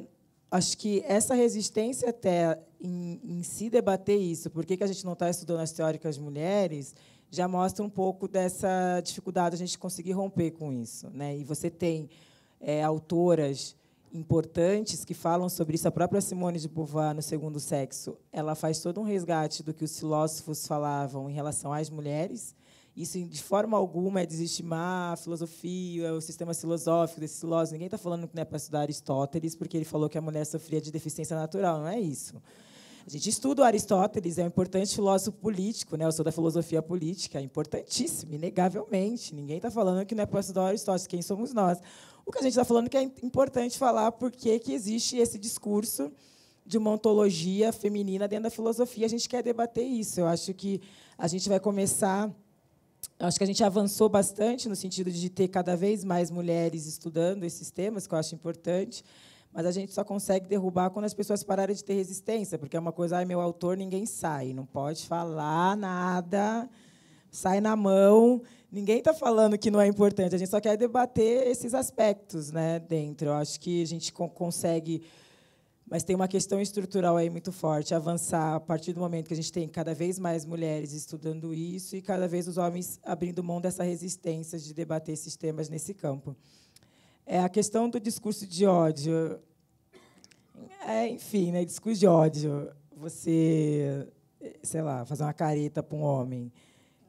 acho que essa resistência até em, em si debater isso, por que, que a gente não está estudando as teóricas mulheres, já mostra um pouco dessa dificuldade a gente conseguir romper com isso. Né? E você tem é, autoras importantes que falam sobre isso. A própria Simone de Beauvoir, no Segundo Sexo, ela faz todo um resgate do que os filósofos falavam em relação às mulheres. Isso, de forma alguma, é desestimar a filosofia, é o sistema filosófico desses filósofos. Ninguém está falando que não é para estudar Aristóteles, porque ele falou que a mulher sofria de deficiência natural. Não é isso. A gente estuda o Aristóteles, é um importante filósofo político, né? eu sou da filosofia política, é importantíssimo, inegavelmente. Ninguém está falando que não é para estudar Aristóteles, quem somos nós. O que a gente está falando é que é importante falar por que existe esse discurso de uma ontologia feminina dentro da filosofia. A gente quer debater isso. Eu acho que a gente vai começar. Acho que a gente avançou bastante no sentido de ter cada vez mais mulheres estudando esses temas, que eu acho importante mas a gente só consegue derrubar quando as pessoas pararem de ter resistência, porque é uma coisa, ai, meu autor, ninguém sai, não pode falar nada, sai na mão. Ninguém está falando que não é importante, a gente só quer debater esses aspectos né, dentro. Eu acho que a gente consegue. Mas tem uma questão estrutural aí muito forte, avançar a partir do momento que a gente tem cada vez mais mulheres estudando isso e cada vez os homens abrindo mão dessa resistência de debater esses temas nesse campo. É, a questão do discurso de ódio. É, enfim, né, discurso de ódio. Você, sei lá, fazer uma careta para um homem.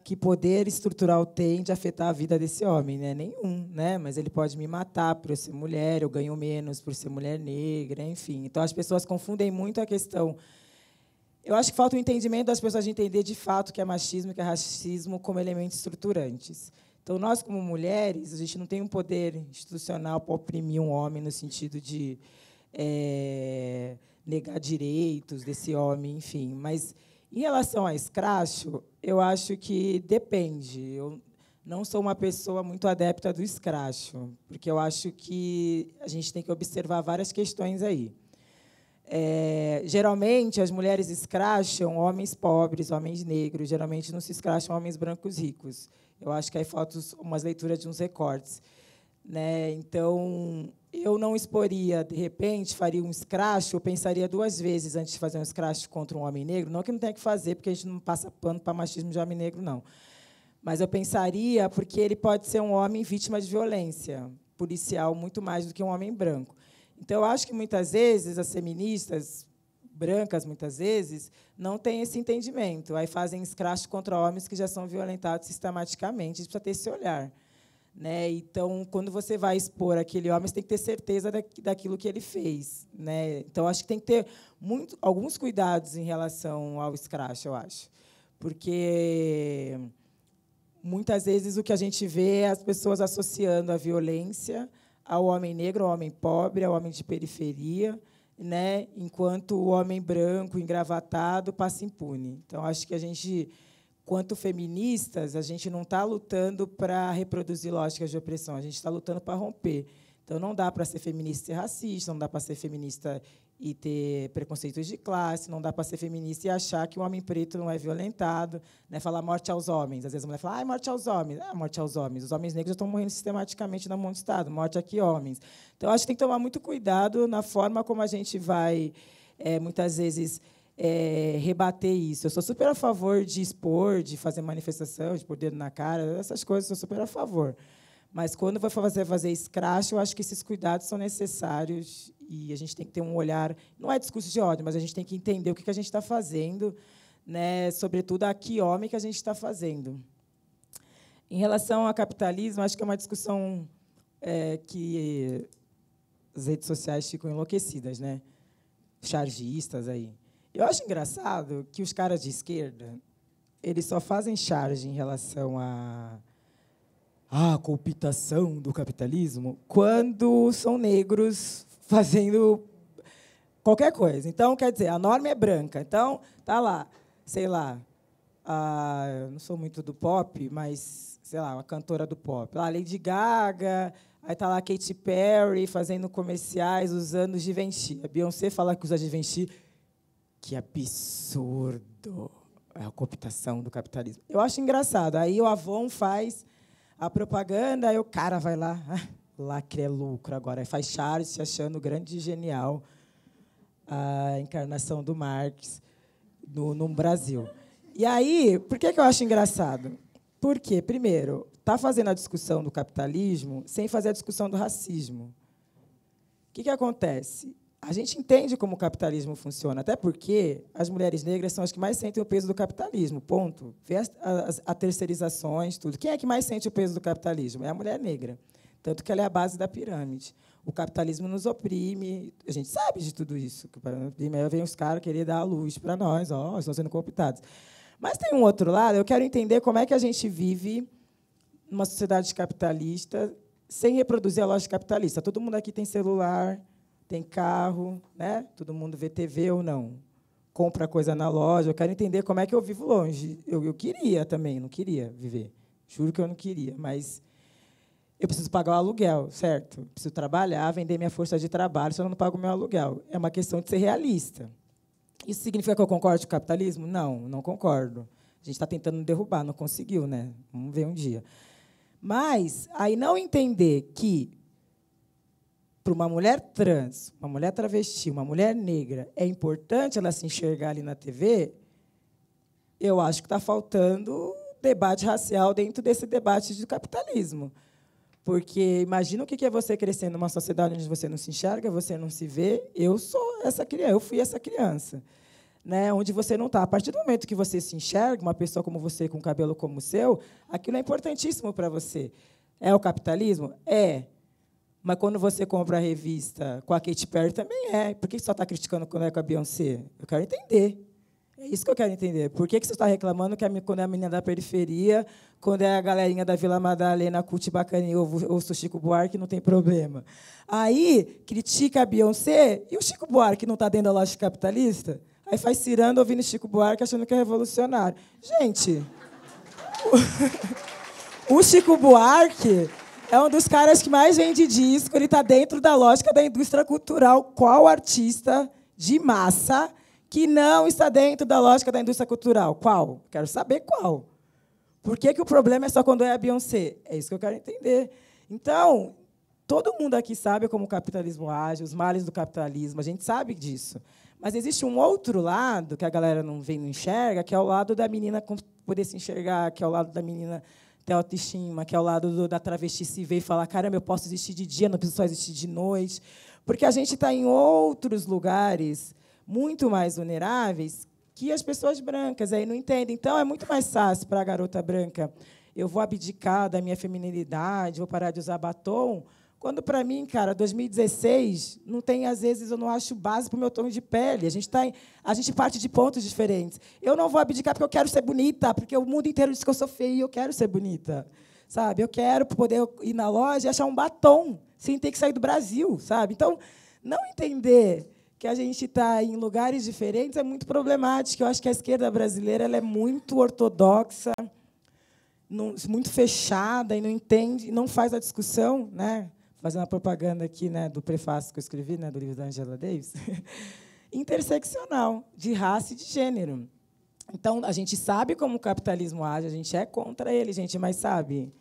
Que poder estrutural tem de afetar a vida desse homem? Né? Nenhum, né? mas ele pode me matar por eu ser mulher, eu ganho menos por ser mulher negra, enfim. Então as pessoas confundem muito a questão eu acho que falta o entendimento das pessoas de entender de fato que é machismo e que é racismo como elementos estruturantes. Então, nós, como mulheres, a gente não tem um poder institucional para oprimir um homem no sentido de é, negar direitos desse homem, enfim. Mas, em relação a escracho, eu acho que depende. Eu não sou uma pessoa muito adepta do escracho, porque eu acho que a gente tem que observar várias questões aí. É, geralmente, as mulheres escracham homens pobres, homens negros. Geralmente, não se escracham homens brancos ricos. Eu acho que aí fotos, umas leituras de uns recortes. Né? Então, eu não exporia, de repente, faria um scratch, eu pensaria duas vezes antes de fazer um scratch contra um homem negro. Não que não tenha que fazer, porque a gente não passa pano para machismo de homem negro, não. Mas eu pensaria, porque ele pode ser um homem vítima de violência policial muito mais do que um homem branco. Então, eu acho que muitas vezes as feministas, brancas, muitas vezes, não têm esse entendimento. Aí fazem escracho contra homens que já são violentados sistematicamente. A gente precisa ter esse olhar. Né? Então, quando você vai expor aquele homem, você tem que ter certeza daquilo que ele fez. Né? Então, acho que tem que ter muito, alguns cuidados em relação ao escracho, eu acho. Porque muitas vezes o que a gente vê é as pessoas associando a violência ao homem negro, ao homem pobre, ao homem de periferia né, enquanto o homem branco engravatado passa impune. Então, acho que a gente, quanto feministas, a gente não está lutando para reproduzir lógicas de opressão, a gente está lutando para romper. Então, não dá para ser feminista e ser racista, não dá para ser feminista e ter preconceitos de classe, não dá para ser feminista e achar que o homem preto não é violentado, né? falar morte aos homens. Às vezes a mulher fala, ai, morte aos homens. Ah, morte aos homens. Os homens negros já estão morrendo sistematicamente na mão do Estado, morte aqui, homens. Então, acho que tem que tomar muito cuidado na forma como a gente vai, é, muitas vezes, é, rebater isso. Eu sou super a favor de expor, de fazer manifestação, de pôr dedo na cara, essas coisas, sou super a favor. Mas quando vai fazer, fazer eu acho que esses cuidados são necessários e a gente tem que ter um olhar. Não é discurso de ódio, mas a gente tem que entender o que a gente está fazendo, né? sobretudo a que homem que a gente está fazendo. Em relação ao capitalismo, acho que é uma discussão é, que as redes sociais ficam enlouquecidas, né? Chargistas aí. Eu acho engraçado que os caras de esquerda eles só fazem charge em relação à a, a, cooptação do capitalismo quando são negros fazendo qualquer coisa. Então, quer dizer, a norma é branca. Então, tá lá, sei lá, a, não sou muito do pop, mas sei lá, uma cantora do pop, lá Lady Gaga, aí tá lá Katy Perry fazendo comerciais usando Givenchy. A Beyoncé fala que usa Givenchy. Que absurdo. É a cooptação do capitalismo. Eu acho engraçado. Aí o Avon faz a propaganda, aí o cara vai lá, lacre é lucro agora. É Faixaro se achando grande e genial a encarnação do Marx no, no Brasil. E aí, por que, que eu acho engraçado? Porque, primeiro, está fazendo a discussão do capitalismo sem fazer a discussão do racismo. O que, que acontece? A gente entende como o capitalismo funciona, até porque as mulheres negras são as que mais sentem o peso do capitalismo, ponto. Vê as, as, as terceirizações, tudo. Quem é que mais sente o peso do capitalismo? É a mulher negra. Tanto que ela é a base da pirâmide. O capitalismo nos oprime, a gente sabe de tudo isso. Que aí vem os caras querer dar a luz para nós, ó, estão sendo cooptados. Mas tem um outro lado, eu quero entender como é que a gente vive numa sociedade capitalista sem reproduzir a lógica capitalista. Todo mundo aqui tem celular, tem carro, né? Todo mundo vê TV ou não. Compra coisa na loja. Eu quero entender como é que eu vivo longe. Eu, eu queria também, não queria viver. Juro que eu não queria, mas eu preciso pagar o aluguel, certo? Preciso trabalhar, vender minha força de trabalho, Se eu não pago o meu aluguel. É uma questão de ser realista. Isso significa que eu concordo com o capitalismo? Não, não concordo. A gente está tentando derrubar, não conseguiu, né? Vamos ver um dia. Mas aí não entender que para uma mulher trans, uma mulher travesti, uma mulher negra, é importante ela se enxergar ali na TV, eu acho que está faltando debate racial dentro desse debate do capitalismo. Porque imagina o que é você crescer numa sociedade onde você não se enxerga, você não se vê. Eu sou essa criança, eu fui essa criança. Né, onde você não está. A partir do momento que você se enxerga, uma pessoa como você, com cabelo como o seu, aquilo é importantíssimo para você. É o capitalismo? É. Mas quando você compra a revista com a Katy Perry, também é. Por que só está criticando quando é com a Beyoncé? Eu quero entender. É isso que eu quero entender. Por que, que você está reclamando que a, quando é a menina da periferia, quando é a galerinha da Vila Madalena, curte bacaninha, ou o Chico Buarque, não tem problema. Aí critica a Beyoncé e o Chico Buarque não está dentro da loja capitalista? Aí faz cirando ouvindo Chico Buarque achando que é revolucionário. Gente, o, o Chico Buarque é um dos caras que mais vende disco, ele está dentro da lógica da indústria cultural. Qual artista de massa que não está dentro da lógica da indústria cultural. Qual? Quero saber qual. Por que, que o problema é só quando é a Beyoncé? É isso que eu quero entender. Então, todo mundo aqui sabe como o capitalismo age, os males do capitalismo, a gente sabe disso. Mas existe um outro lado que a galera não vem, não enxerga, que é o lado da menina poder se enxergar, que é o lado da menina ter autoestima, que é o lado do, da travesti se ver e falar: caramba, eu posso existir de dia, não preciso só existir de noite. Porque a gente está em outros lugares muito mais vulneráveis que as pessoas brancas, aí não entendem. Então, é muito mais fácil para a garota branca eu vou abdicar da minha feminilidade, vou parar de usar batom, quando, para mim, cara, 2016, não tem, às vezes, eu não acho base para o meu tom de pele. A gente, tá em, a gente parte de pontos diferentes. Eu não vou abdicar porque eu quero ser bonita, porque o mundo inteiro diz que eu sou feia e eu quero ser bonita. Sabe? Eu quero poder ir na loja e achar um batom, sem ter que sair do Brasil. sabe? Então, não entender que a gente está em lugares diferentes é muito problemático. Eu acho que a esquerda brasileira ela é muito ortodoxa, muito fechada e não entende, não faz a discussão, né? Fazendo a propaganda aqui, né, do prefácio que eu escrevi, né, do livro da Angela Davis, interseccional de raça e de gênero. Então a gente sabe como o capitalismo age, a gente é contra ele, gente, mas sabe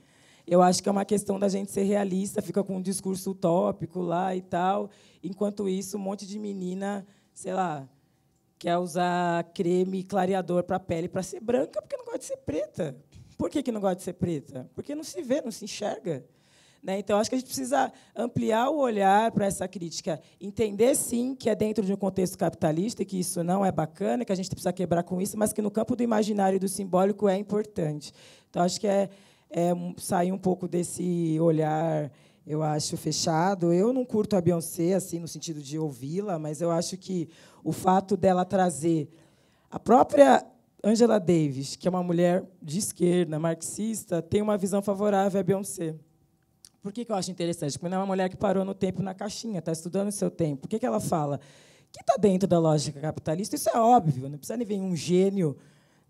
eu acho que é uma questão da gente ser realista, fica com um discurso utópico lá e tal. Enquanto isso, um monte de menina, sei lá, quer usar creme clareador para a pele para ser branca porque não gosta de ser preta. Por que, que não gosta de ser preta? Porque não se vê, não se enxerga. Né? Então, acho que a gente precisa ampliar o olhar para essa crítica, entender, sim, que é dentro de um contexto capitalista e que isso não é bacana, que a gente precisa quebrar com isso, mas que no campo do imaginário e do simbólico é importante. Então, acho que é é sair um pouco desse olhar, eu acho, fechado. Eu não curto a Beyoncé, assim, no sentido de ouvi-la, mas eu acho que o fato dela trazer a própria Angela Davis, que é uma mulher de esquerda, marxista, tem uma visão favorável à Beyoncé. Por que, que eu acho interessante? Porque não é uma mulher que parou no tempo na caixinha, está estudando o seu tempo. o que, que ela fala? Que está dentro da lógica capitalista, isso é óbvio, não precisa nem vir um gênio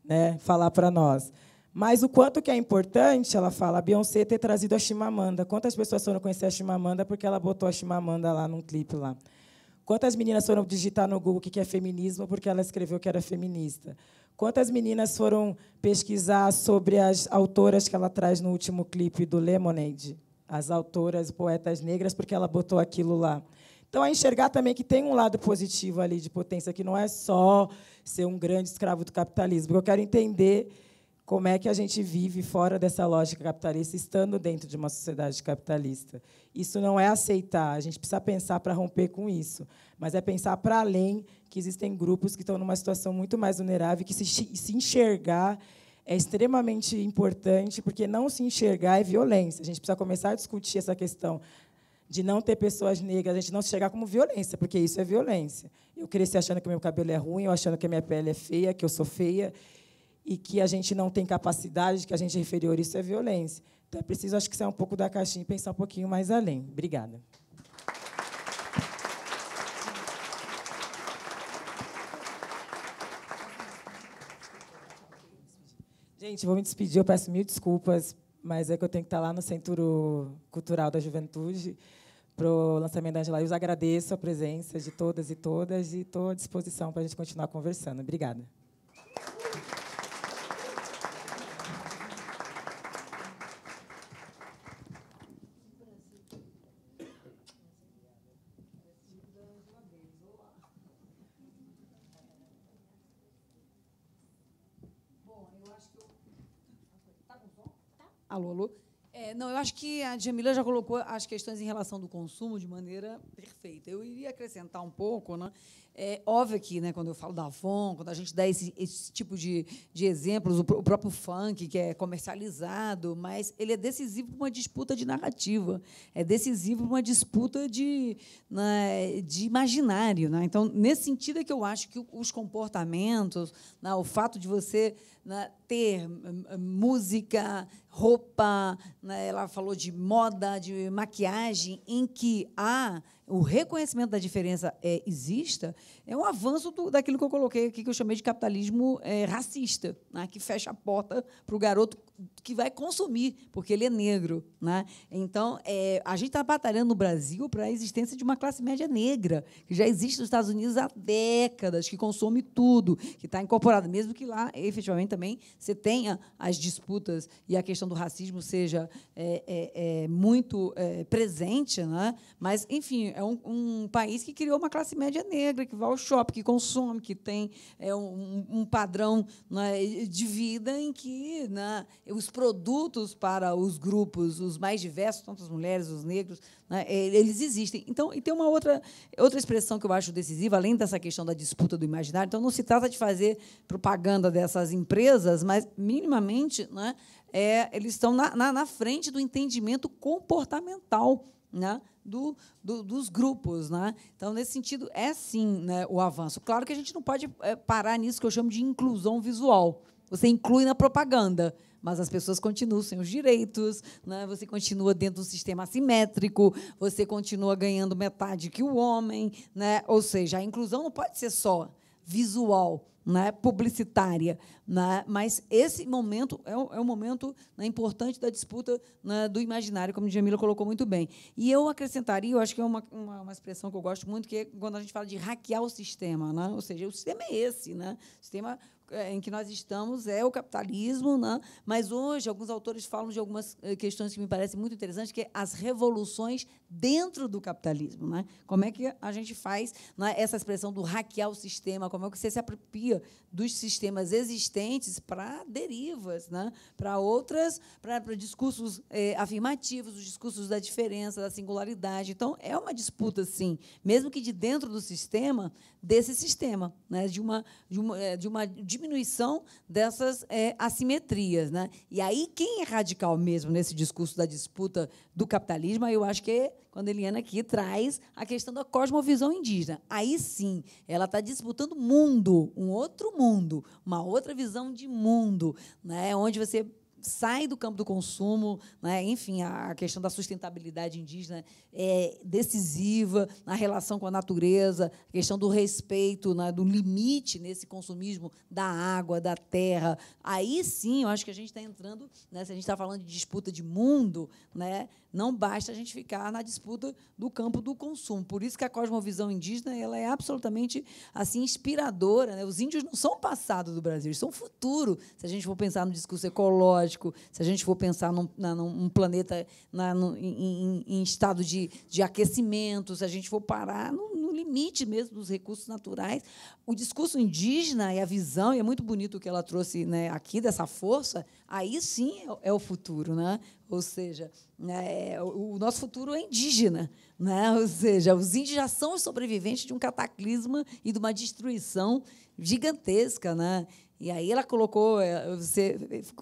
né, falar para nós. Mas o quanto que é importante, ela fala, a Beyoncé ter trazido a Chimamanda. Quantas pessoas foram conhecer a Chimamanda porque ela botou a Chimamanda lá num clipe lá? Quantas meninas foram digitar no Google o que é feminismo porque ela escreveu que era feminista? Quantas meninas foram pesquisar sobre as autoras que ela traz no último clipe do Lemonade? As autoras, poetas negras, porque ela botou aquilo lá. Então, é enxergar também que tem um lado positivo ali de potência, que não é só ser um grande escravo do capitalismo. Eu quero entender como é que a gente vive fora dessa lógica capitalista, estando dentro de uma sociedade capitalista. Isso não é aceitar, a gente precisa pensar para romper com isso, mas é pensar para além que existem grupos que estão numa situação muito mais vulnerável, que se, se enxergar é extremamente importante, porque não se enxergar é violência. A gente precisa começar a discutir essa questão de não ter pessoas negras, a gente não se chegar como violência, porque isso é violência. Eu cresci achando que meu cabelo é ruim, eu achando que a minha pele é feia, que eu sou feia, e que a gente não tem capacidade, que a gente é inferior, isso é violência. Então é preciso, acho que sair um pouco da caixinha e pensar um pouquinho mais além. Obrigada. Gente, vou me despedir, eu peço mil desculpas, mas é que eu tenho que estar lá no Centro Cultural da Juventude para o lançamento da Angela Eu Agradeço a presença de todas e todas e estou à disposição para a gente continuar conversando. Obrigada. acho que a Jamila já colocou as questões em relação do consumo de maneira perfeita. Eu iria acrescentar um pouco, né? É óbvio que, né, quando eu falo da Avon, quando a gente dá esse, esse tipo de, de exemplos, o, pr o, próprio funk, que é comercializado, mas ele é decisivo para uma disputa de narrativa, é decisivo para uma disputa de, né, de imaginário. Né? Então, nesse sentido é que eu acho que os comportamentos, né, o fato de você né, ter hum, hum, hum, música, roupa, né, ela falou de moda, de maquiagem, em que há o reconhecimento da diferença é, exista, é um avanço do, daquilo que eu coloquei aqui, que eu chamei de capitalismo é, racista, né? que fecha a porta para o garoto que vai consumir, porque ele é negro. Né? Então, é, a gente está batalhando no Brasil para a existência de uma classe média negra, que já existe nos Estados Unidos há décadas, que consome tudo, que está incorporada, mesmo que lá, efetivamente, também você tenha as disputas e a questão do racismo seja é, é, é muito é, presente. Né? Mas, enfim, é um, um país que criou uma classe média negra, que vai ao shopping, que consome, que tem é, um, um, padrão né, de vida em que né, os produtos para os grupos, os mais diversos, tanto as mulheres, os negros, né, é, eles existem. Então, e tem uma outra, outra expressão que eu acho decisiva, além dessa questão da disputa do imaginário. Então, não se trata de fazer propaganda dessas empresas, mas minimamente né, é, eles estão na, na, na frente do entendimento comportamental né, do, do, dos grupos. Né? Então, nesse sentido, é sim né, o avanço. Claro que a gente não pode é, parar nisso que eu chamo de inclusão visual. Você inclui na propaganda, mas as pessoas continuam sem os direitos, né? você continua dentro do sistema assimétrico, você continua ganhando metade que o homem. Né? Ou seja, a inclusão não pode ser só visual, né, publicitária. Né? Mas esse momento é um, é um momento né, importante da disputa né, do imaginário, como a Jamila colocou muito bem. E eu acrescentaria, eu acho que é uma, uma, uma, expressão que eu gosto muito, que é quando a gente fala de hackear o sistema. Né? Ou seja, o sistema é esse. Né? O sistema é, em que nós estamos é o capitalismo, né? mas hoje alguns autores falam de algumas eh, questões que me parecem muito interessantes, que é as revoluções dentro do capitalismo. Né? Como é que a gente faz né, essa expressão do hackear o sistema, como é que você se apropria dos sistemas existentes para derivas, né? para outras, para discursos eh, afirmativos, os discursos da diferença, da singularidade. Então, é uma disputa, sim, mesmo que de dentro do sistema, desse sistema, né? de, uma, de, uma, eh, de uma diminuição dessas é, assimetrias. Né? E aí, quem é radical mesmo nesse discurso da disputa do capitalismo, eu acho que é quando a Eliana aqui traz a questão da cosmovisão indígena. Aí sim, ela está disputando mundo, um outro mundo, uma outra visão de mundo, né? onde você sai do campo do consumo, né? enfim, a questão da sustentabilidade indígena é decisiva na relação com a natureza, a questão do respeito, né? do limite nesse consumismo da água, da terra. Aí sim, eu acho que a gente está entrando, né? se a gente está falando de disputa de mundo, né? não basta a gente ficar na disputa do campo do consumo. Por isso que a cosmovisão indígena ela é absolutamente assim inspiradora. Né? Os índios não são o passado do Brasil, eles são o futuro, se a gente for pensar no discurso ecológico, lógico, se a gente for pensar num, na, num planeta na, em, em, estado de, de aquecimento, se a gente for parar no, no, limite mesmo dos recursos naturais, o discurso indígena e a visão, e é muito bonito o que ela trouxe né, aqui, dessa força, aí sim é, é o futuro. Né? Ou seja, é, o nosso futuro é indígena. Né? Ou seja, os índios já são os sobreviventes de um cataclisma e de uma destruição gigantesca. Né? E aí ela colocou, eh, você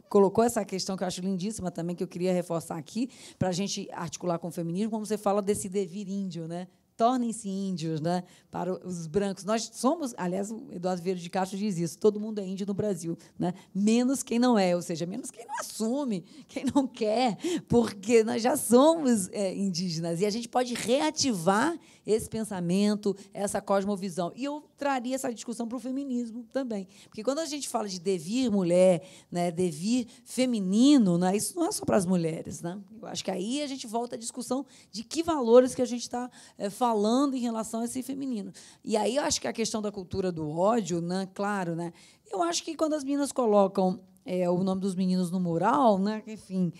colocou essa questão que eu acho lindíssima também, que eu queria reforçar aqui, para a gente articular com o feminismo, como você fala desse devir índio, né? tornem-se índios, né? Para os brancos. Nós somos, aliás, o Eduardo Vieira de Castro diz isso: todo mundo é índio no Brasil, né? Menos quem não é, ou seja, menos quem não assume, quem não quer, porque nós já somos é, indígenas e a gente pode reativar esse pensamento, essa cosmovisão. E eu traria essa discussão para o feminismo também. Porque quando a gente fala de devir mulher, né, devir feminino, né, isso não é só para as mulheres. Né? Eu acho que aí a gente volta à discussão de que valores que a gente está é, falando em relação a esse feminino. E aí eu acho que a questão da cultura do ódio, né, claro, né, eu acho que quando as meninas colocam é, o nome dos meninos no mural, né? Enfim,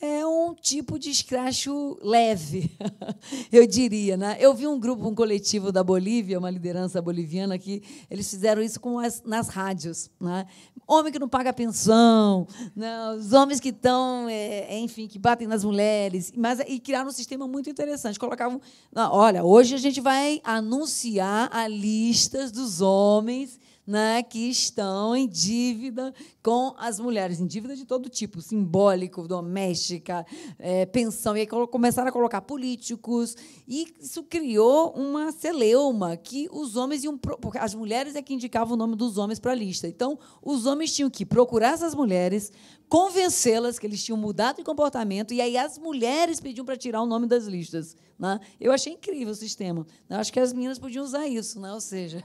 é um tipo de escracho leve, eu diria. Né? Eu vi um grupo, um coletivo da Bolívia, uma liderança boliviana, que eles fizeram isso com as, nas rádios. Né? Homem que não paga pensão, né? os homens que estão, é, é, enfim, que batem nas mulheres, mas e criaram um sistema muito interessante. Colocavam, olha, hoje a gente vai anunciar a listas dos homens né, que estão em dívida com as mulheres, em dívida de todo tipo, simbólico, doméstica, é, pensão. E aí começaram a colocar políticos, e isso criou uma celeuma que os homens iam. Porque as mulheres é que indicavam o nome dos homens para a lista. Então, os homens tinham que procurar essas mulheres, convencê-las que eles tinham mudado de comportamento, e aí as mulheres pediam para tirar o nome das listas. Né? Eu achei incrível o sistema. Né? Eu Acho que as meninas podiam usar isso, né? ou seja,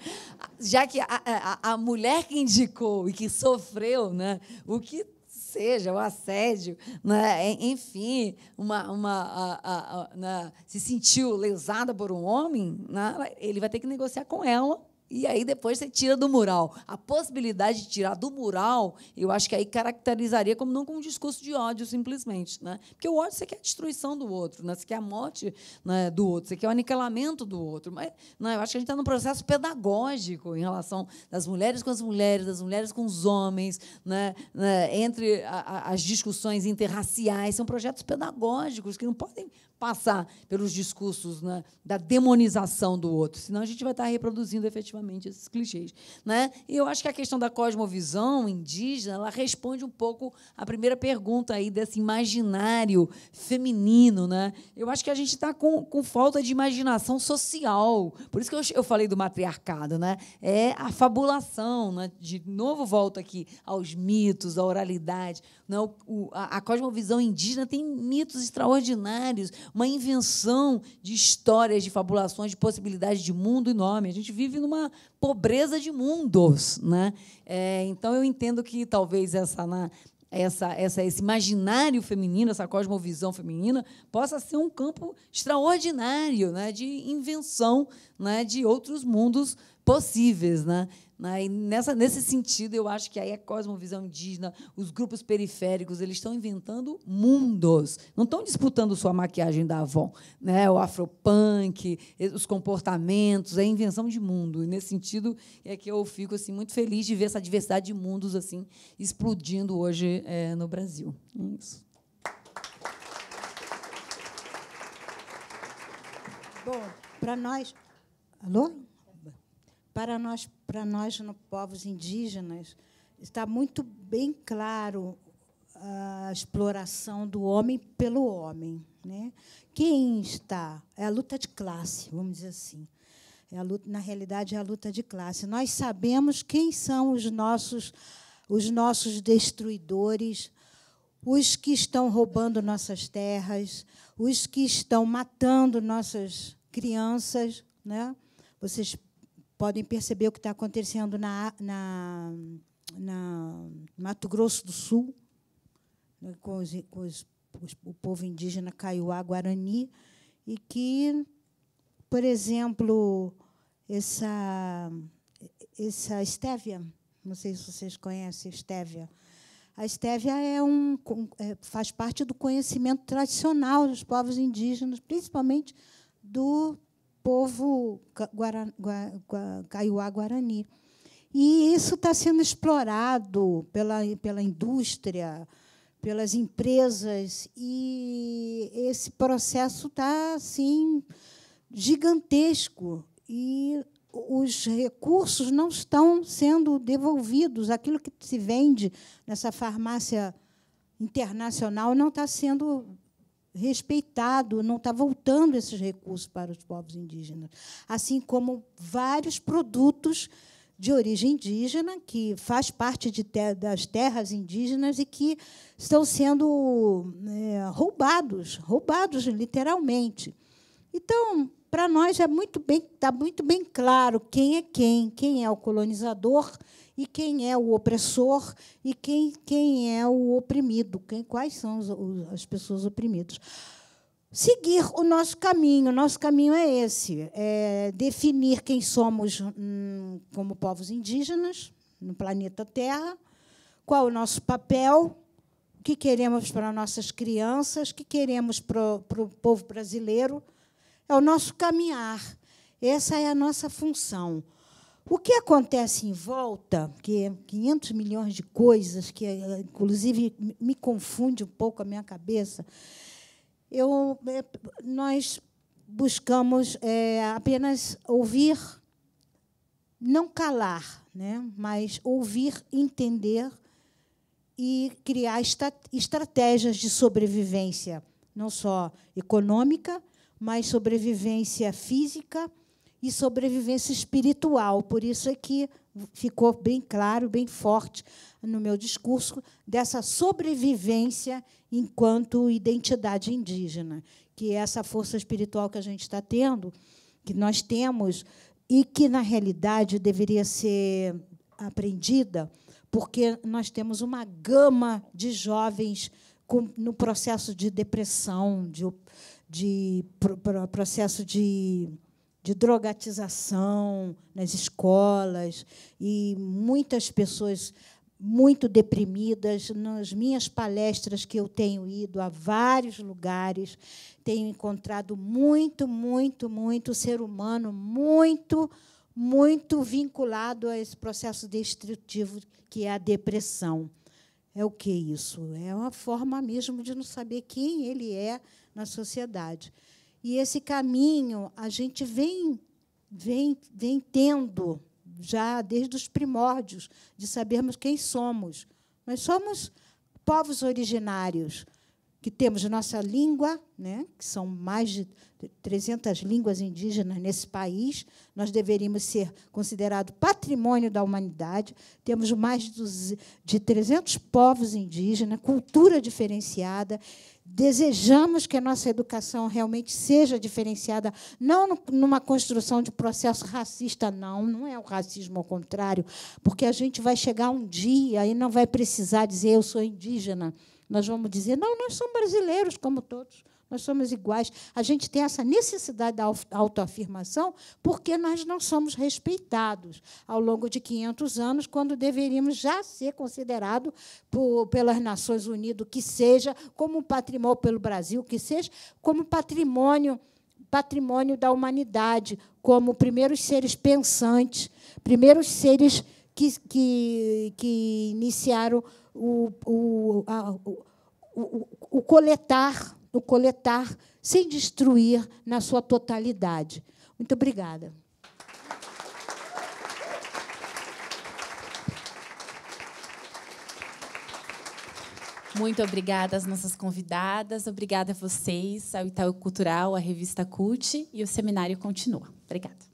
já que a, a, a, mulher que indicou e que sofreu né? o que seja, o assédio, né? enfim, uma, uma, a, a, a, né? se sentiu lesada por um homem, né? ele vai ter que negociar com ela e aí depois você tira do mural. A possibilidade de tirar do mural, eu acho que aí caracterizaria como não com um discurso de ódio, simplesmente. Né? Porque o ódio você quer a destruição do outro, né? você quer a morte né, do outro, você quer o aniquilamento do outro. Mas né, eu acho que a gente está num processo pedagógico em relação das mulheres com as mulheres, das mulheres com os homens, né, né entre a, a, as discussões interraciais. São projetos pedagógicos que não podem passar pelos discursos né, da demonização do outro, senão a gente vai estar tá reproduzindo efetivamente novamente esses clichês. Né? E eu acho que a questão da cosmovisão indígena ela responde um pouco a primeira pergunta aí desse imaginário feminino. Né? Eu acho que a gente está com, com falta de imaginação social. Por isso que eu, eu falei do matriarcado. Né? É a fabulação. Né? De novo, volto aqui aos mitos, à oralidade. Né? O, o, a, a cosmovisão indígena tem mitos extraordinários, uma invenção de histórias, de fabulações, de possibilidades de mundo enorme. A gente vive numa pobreza de mundos. Né? É, então, eu entendo que talvez essa, na, né, essa, essa, esse imaginário feminino, essa cosmovisão feminina, possa ser um campo extraordinário né, de invenção né, de outros mundos possíveis, né? né? E nessa, nesse sentido, eu acho que aí a cosmovisão indígena, os grupos periféricos, eles estão inventando mundos. Não estão disputando sua maquiagem da Avon, né? o afropunk, os comportamentos, é invenção de mundo. E nesse sentido é que eu fico assim muito feliz de ver essa diversidade de mundos assim explodindo hoje é, no Brasil. É isso. Bom, para nós. Alô? Para nós, para nós povos indígenas, está muito bem claro a exploração do homem pelo homem. Né? Quem está? É a luta de classe, vamos dizer assim. É a luta, na realidade, é a luta de classe. Nós sabemos quem são os nossos, os nossos destruidores, os que estão roubando nossas terras, os que estão matando nossas crianças. Né? Vocês podem perceber o que está acontecendo na, na, na Mato Grosso do Sul, né, com, os, com os, o povo indígena Kaiowá, Guarani, e que, por exemplo, essa, essa estévia, não sei se vocês conhecem estévia, a estévia é um, é, faz parte do conhecimento tradicional dos povos indígenas, principalmente do povo Caiuá Guarani. E isso está sendo explorado pela, pela indústria, pelas empresas, e esse processo está assim, gigantesco. E os recursos não estão sendo devolvidos. Aquilo que se vende nessa farmácia internacional não está sendo respeitado, não está voltando esses recursos para os povos indígenas. Assim como vários produtos de origem indígena, que faz parte de ter das terras indígenas e que estão sendo é, roubados, roubados literalmente. Então, para nós é muito bem, está muito bem claro quem é quem, quem é o colonizador e quem é o opressor e quem, quem é o oprimido, quem, quais são os, as pessoas oprimidas. Seguir o nosso caminho, o nosso caminho é esse: é definir quem somos hum, como povos indígenas no planeta Terra, qual o nosso papel, o que queremos para nossas crianças, o que queremos para o povo brasileiro é o nosso caminhar. Essa é a nossa função. O que acontece em volta, que é 500 milhões de coisas, que inclusive me confunde um pouco a minha cabeça, eu, é, nós buscamos é, apenas ouvir, não calar, né? mas ouvir, entender e criar estratégias de sobrevivência, não só econômica, mas sobrevivência física e sobrevivência espiritual. Por isso é que ficou bem claro, bem forte no meu discurso dessa sobrevivência enquanto identidade indígena, que é essa força espiritual que a gente está tendo, que nós temos e que na realidade deveria ser aprendida, porque nós temos uma gama de jovens com, no processo de depressão, de, de processo de, de drogatização nas escolas e muitas pessoas muito deprimidas. Nas minhas palestras que eu tenho ido a vários lugares, tenho encontrado muito, muito, muito ser humano muito, muito vinculado a esse processo destrutivo que é a depressão. É o que isso? É uma forma mesmo de não saber quem ele é, na sociedade. E esse caminho a gente vem, vem, vem tendo já desde os primórdios, de sabermos quem somos. Nós somos povos originários, que temos nossa língua, né, que são mais de 300 línguas indígenas nesse país, nós deveríamos ser considerados patrimônio da humanidade. Temos mais de 300 povos indígenas, cultura diferenciada, Desejamos que a nossa educação realmente seja diferenciada, não numa construção de processo racista, não, não é o racismo ao contrário, porque a gente vai chegar um dia e não vai precisar dizer eu sou indígena. Nós vamos dizer, não, nós somos brasileiros como todos. Nós somos iguais. A gente tem essa necessidade da autoafirmação porque nós não somos respeitados ao longo de 500 anos, quando deveríamos já ser considerado por, pelas Nações Unidas, que seja, como patrimônio pelo Brasil, que seja, como patrimônio patrimônio da humanidade, como primeiros seres pensantes, primeiros seres que, que, que iniciaram o, o, a, o, o, o coletar no coletar, sem destruir na sua totalidade. Muito obrigada. Muito obrigada às nossas convidadas, obrigada a vocês, ao Itaú Cultural, à Revista CUT, e o seminário continua. Obrigada.